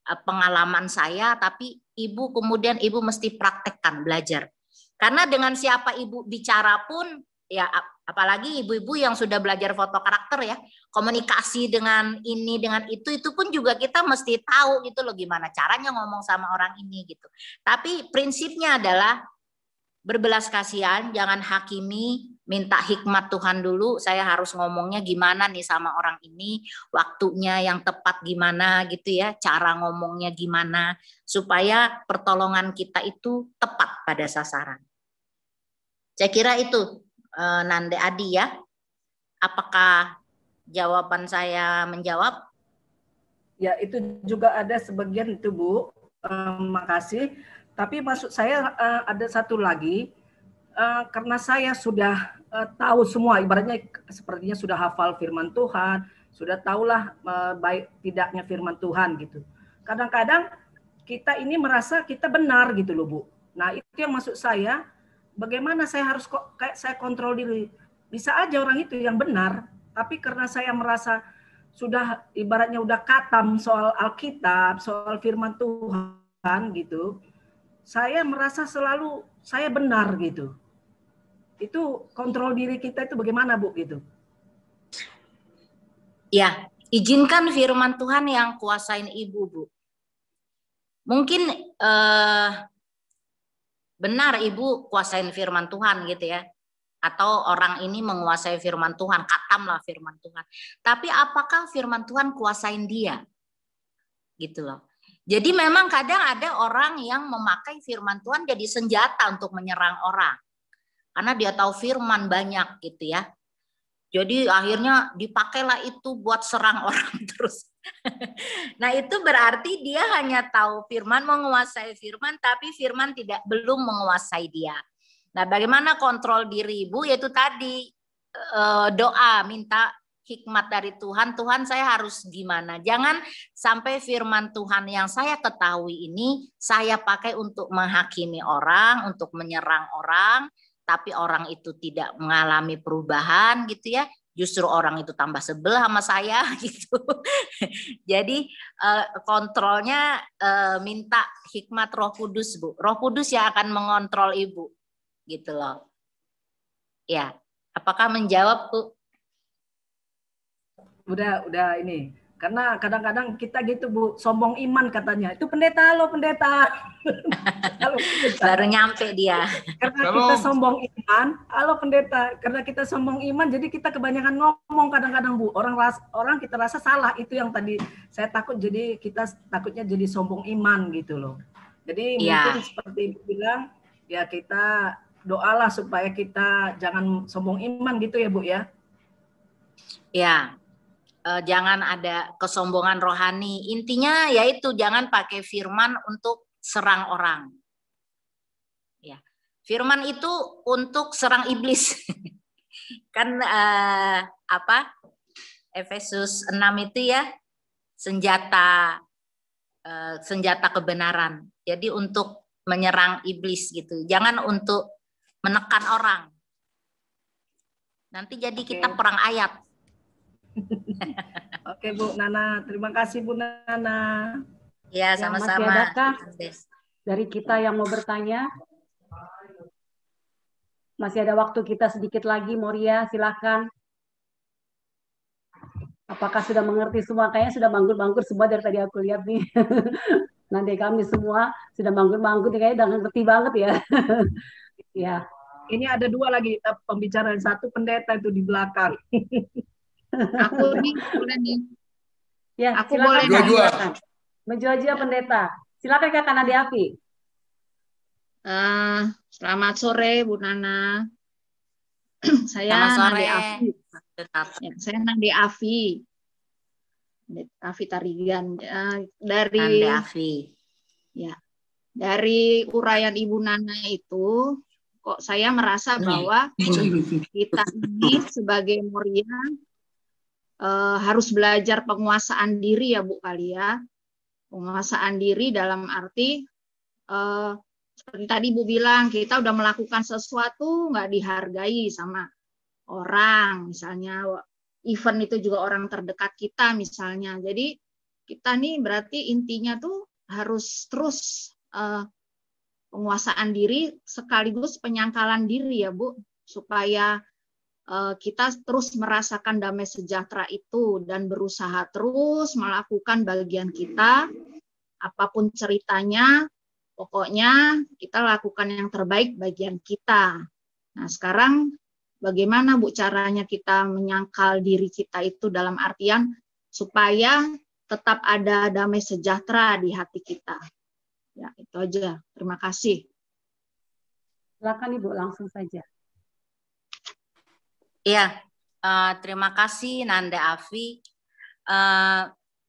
uh, pengalaman saya tapi ibu kemudian ibu mesti praktekkan, belajar. Karena dengan siapa ibu bicara pun ya Apalagi ibu-ibu yang sudah belajar foto karakter ya, komunikasi dengan ini dengan itu itu pun juga kita mesti tahu gitu loh gimana caranya ngomong sama orang ini gitu. Tapi prinsipnya adalah berbelas kasihan, jangan hakimi, minta hikmat Tuhan dulu. Saya harus ngomongnya gimana nih sama orang ini, waktunya yang tepat gimana gitu ya, cara ngomongnya gimana supaya pertolongan kita itu tepat pada sasaran. Saya kira itu uh, Nande Adi ya. Apakah jawaban saya menjawab? Ya, itu juga ada sebagian itu Bu. Uh, eh, makasih. Tapi maksud saya uh, ada satu lagi uh, karena saya sudah uh, tahu semua ibaratnya sepertinya sudah hafal firman Tuhan, sudah tahulah uh, baik tidaknya firman Tuhan gitu. Kadang-kadang kita ini merasa kita benar gitu loh Bu. Nah, itu yang maksud saya bagaimana saya harus kok kayak saya kontrol diri. Bisa aja orang itu yang benar, tapi karena saya merasa sudah ibaratnya udah katam soal Alkitab, soal firman Tuhan gitu. Saya merasa selalu saya benar gitu. Itu kontrol diri kita itu bagaimana, Bu gitu? Ya, izinkan firman Tuhan yang kuasain Ibu, Bu. Mungkin eh benar ibu kuasain firman Tuhan gitu ya atau orang ini menguasai firman Tuhan katamlah firman Tuhan tapi apakah firman Tuhan kuasain dia gitu loh jadi memang kadang ada orang yang memakai firman Tuhan jadi senjata untuk menyerang orang karena dia tahu firman banyak gitu ya jadi akhirnya dipakailah itu buat serang orang terus nah itu berarti dia hanya tahu firman menguasai firman tapi firman tidak belum menguasai dia. Nah, bagaimana kontrol diri Ibu yaitu tadi eh, doa minta hikmat dari Tuhan, Tuhan saya harus gimana? Jangan sampai firman Tuhan yang saya ketahui ini saya pakai untuk menghakimi orang, untuk menyerang orang, tapi orang itu tidak mengalami perubahan gitu ya justru orang itu tambah sebelah sama saya gitu. Jadi eh, kontrolnya eh, minta hikmat Roh Kudus, Bu. Roh Kudus yang akan mengontrol Ibu. Gitu loh. Ya, apakah menjawab, Bu? Udah, udah ini karena kadang-kadang kita gitu Bu, sombong iman katanya. Itu pendeta lo pendeta. Baru nyampe dia. Karena Halo. kita sombong iman, halo pendeta. Karena kita sombong iman jadi kita kebanyakan ngomong kadang-kadang Bu. Orang ras, orang kita rasa salah itu yang tadi saya takut jadi kita takutnya jadi sombong iman gitu loh. Jadi ya. mungkin seperti Ibu bilang ya kita doalah supaya kita jangan sombong iman gitu ya Bu ya. Ya, uh, jangan ada kesombongan rohani. Intinya yaitu jangan pakai firman untuk serang orang. Ya. Firman itu untuk serang iblis. kan uh, apa? Efesus 6 itu ya senjata uh, senjata kebenaran. Jadi untuk menyerang iblis gitu. Jangan untuk menekan orang. Nanti jadi okay. kita perang ayat. Oke Bu Nana, terima kasih Bu Nana. Iya, ya sama-sama. Ya, adakah dari kita yang mau bertanya? Masih ada waktu kita sedikit lagi, Moria, silakan. Apakah sudah mengerti semua? Kayaknya sudah manggur-manggur semua dari tadi aku lihat nih. Nanti kami semua sudah manggur-manggur, kayaknya udah ngerti banget ya. ya. Ini ada dua lagi eh, pembicaraan, satu pendeta itu di belakang. Aku nih boleh nih. Ya, aku boleh menjual-jual. menjual pendeta. Silakan Kak Kanadi Api. Uh, eh, selamat sore Bu Nana. saya selamat Nandi Afi. Ya, saya Nandi Afi. Afi Tarigan uh, dari Afi. Ya. Dari uraian Ibu Nana itu kok saya merasa hmm. bahwa hmm. kita ini sebagai Moria uh, harus belajar penguasaan diri ya Bu kali ya. Penguasaan diri dalam arti uh, seperti tadi Bu bilang kita udah melakukan sesuatu nggak dihargai sama orang misalnya event itu juga orang terdekat kita misalnya. Jadi kita nih berarti intinya tuh harus terus uh, penguasaan diri sekaligus penyangkalan diri ya Bu supaya Eh, kita terus merasakan damai sejahtera itu dan berusaha terus melakukan bagian kita apapun ceritanya pokoknya kita lakukan yang terbaik bagian kita. Nah, sekarang bagaimana Bu caranya kita menyangkal diri kita itu dalam artian supaya tetap ada damai sejahtera di hati kita. Ya, itu aja. Terima kasih. Silakan Ibu langsung saja. Iya, uh, terima kasih Nanda Afi. Uh, eh,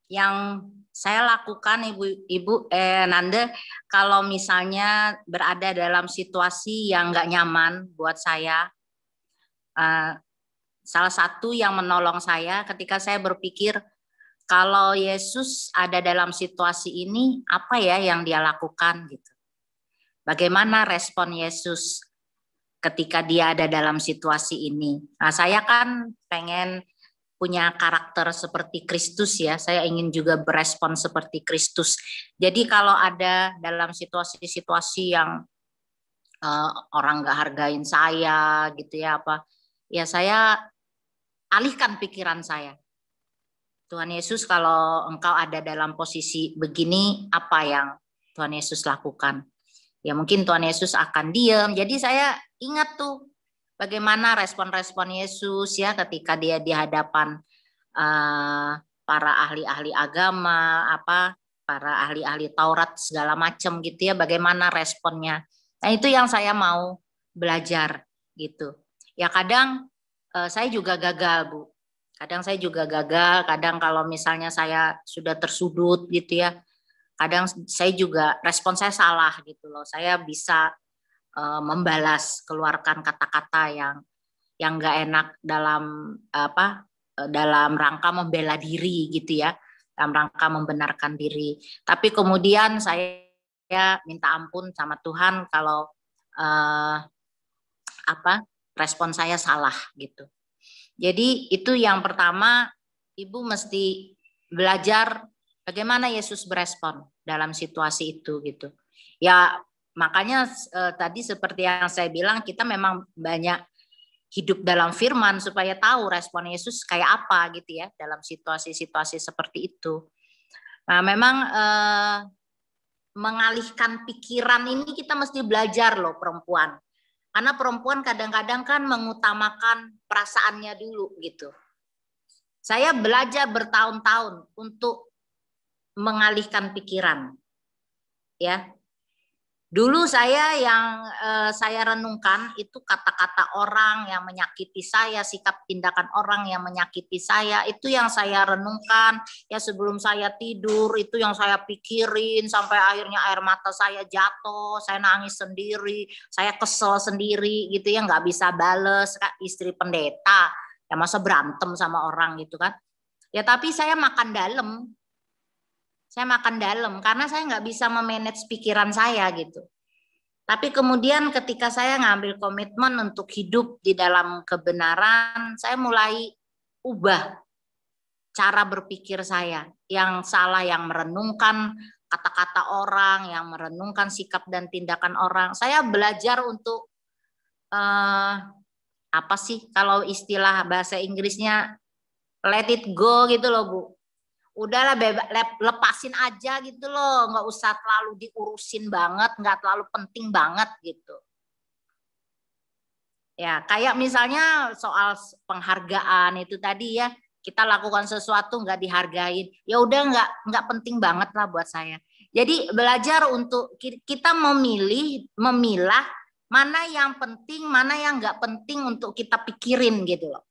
yang saya lakukan ibu-ibu eh, Nanda kalau misalnya berada dalam situasi yang nggak nyaman buat saya, uh, salah satu yang menolong saya ketika saya berpikir kalau Yesus ada dalam situasi ini, apa ya yang dia lakukan gitu? Bagaimana respon Yesus? ketika dia ada dalam situasi ini. Nah, saya kan pengen punya karakter seperti Kristus ya. Saya ingin juga berespon seperti Kristus. Jadi kalau ada dalam situasi-situasi yang uh, orang nggak hargain saya gitu ya apa, ya saya alihkan pikiran saya. Tuhan Yesus kalau engkau ada dalam posisi begini apa yang Tuhan Yesus lakukan? Ya mungkin Tuhan Yesus akan diam. Jadi saya ingat tuh bagaimana respon-respon Yesus ya ketika dia di hadapan uh, para ahli-ahli agama, apa para ahli-ahli Taurat segala macam gitu ya, bagaimana responnya. Nah, itu yang saya mau belajar gitu. Ya kadang uh, saya juga gagal, Bu. Kadang saya juga gagal, kadang kalau misalnya saya sudah tersudut gitu ya, kadang saya juga respon saya salah gitu loh saya bisa uh, membalas keluarkan kata-kata yang yang nggak enak dalam apa eh, dalam rangka membela diri gitu ya dalam rangka membenarkan diri tapi kemudian saya ya, minta ampun sama Tuhan kalau uh, apa respon saya salah gitu jadi itu yang pertama ibu mesti belajar Bagaimana Yesus berespon dalam situasi itu gitu. Ya makanya eh, tadi seperti yang saya bilang kita memang banyak hidup dalam firman supaya tahu respon Yesus kayak apa gitu ya dalam situasi-situasi seperti itu. Nah, memang eh, mengalihkan pikiran ini kita mesti belajar loh perempuan. Karena perempuan kadang-kadang kan mengutamakan perasaannya dulu gitu. Saya belajar bertahun-tahun untuk mengalihkan pikiran. Ya. Dulu saya yang eh, saya renungkan itu kata-kata orang yang menyakiti saya, sikap tindakan orang yang menyakiti saya, itu yang saya renungkan ya sebelum saya tidur, itu yang saya pikirin sampai akhirnya air mata saya jatuh, saya nangis sendiri, saya kesel sendiri gitu ya nggak bisa bales Kak, istri pendeta ya masa berantem sama orang gitu kan. Ya tapi saya makan dalam saya makan dalam karena saya nggak bisa memanage pikiran saya gitu. Tapi kemudian ketika saya ngambil komitmen untuk hidup di dalam kebenaran, saya mulai ubah cara berpikir saya. Yang salah yang merenungkan kata-kata orang, yang merenungkan sikap dan tindakan orang. Saya belajar untuk uh, apa sih kalau istilah bahasa Inggrisnya let it go gitu loh, Bu udahlah lepasin aja gitu loh, nggak usah terlalu diurusin banget, nggak terlalu penting banget gitu. Ya, kayak misalnya soal penghargaan itu tadi ya, kita lakukan sesuatu nggak dihargain, ya udah nggak nggak penting banget lah buat saya. Jadi belajar untuk kita memilih, memilah mana yang penting, mana yang nggak penting untuk kita pikirin gitu loh.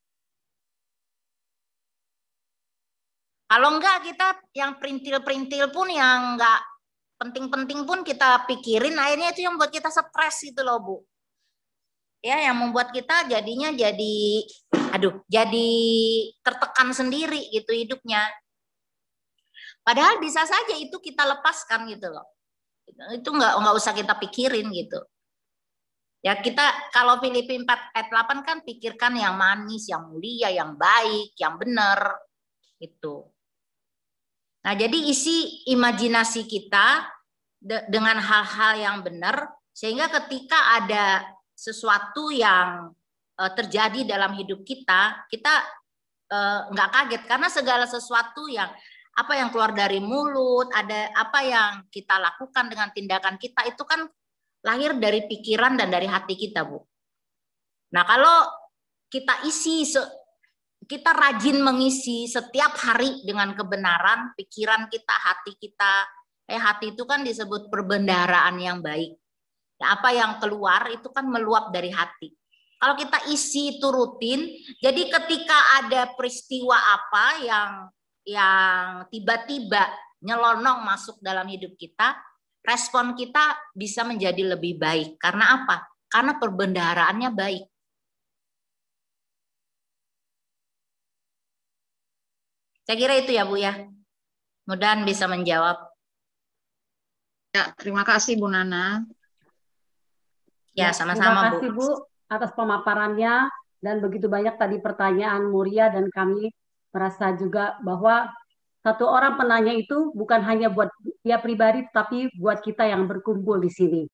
Kalau enggak kita yang perintil-perintil pun yang enggak penting-penting pun kita pikirin, akhirnya itu yang buat kita stres gitu loh Bu. Ya, yang membuat kita jadinya jadi, aduh, jadi tertekan sendiri gitu hidupnya. Padahal bisa saja itu kita lepaskan gitu loh. Itu enggak, enggak usah kita pikirin gitu. Ya kita kalau Filipi 4 ayat 8 kan pikirkan yang manis, yang mulia, yang baik, yang benar, itu Nah, jadi isi imajinasi kita de dengan hal-hal yang benar sehingga ketika ada sesuatu yang e, terjadi dalam hidup kita, kita e, nggak e, kaget karena segala sesuatu yang apa yang keluar dari mulut, ada apa yang kita lakukan dengan tindakan kita itu kan lahir dari pikiran dan dari hati kita, Bu. Nah, kalau kita isi kita rajin mengisi setiap hari dengan kebenaran pikiran kita, hati kita. Eh hati itu kan disebut perbendaharaan yang baik. Nah, apa yang keluar itu kan meluap dari hati. Kalau kita isi itu rutin, jadi ketika ada peristiwa apa yang yang tiba-tiba nyelonong masuk dalam hidup kita, respon kita bisa menjadi lebih baik. Karena apa? Karena perbendaharaannya baik. Saya kira itu ya Bu ya. Mudah bisa menjawab. Ya, terima kasih Bu Nana. Ya, ya sama-sama Bu. Terima kasih Bu atas pemaparannya dan begitu banyak tadi pertanyaan Muria dan kami merasa juga bahwa satu orang penanya itu bukan hanya buat dia pribadi tapi buat kita yang berkumpul di sini.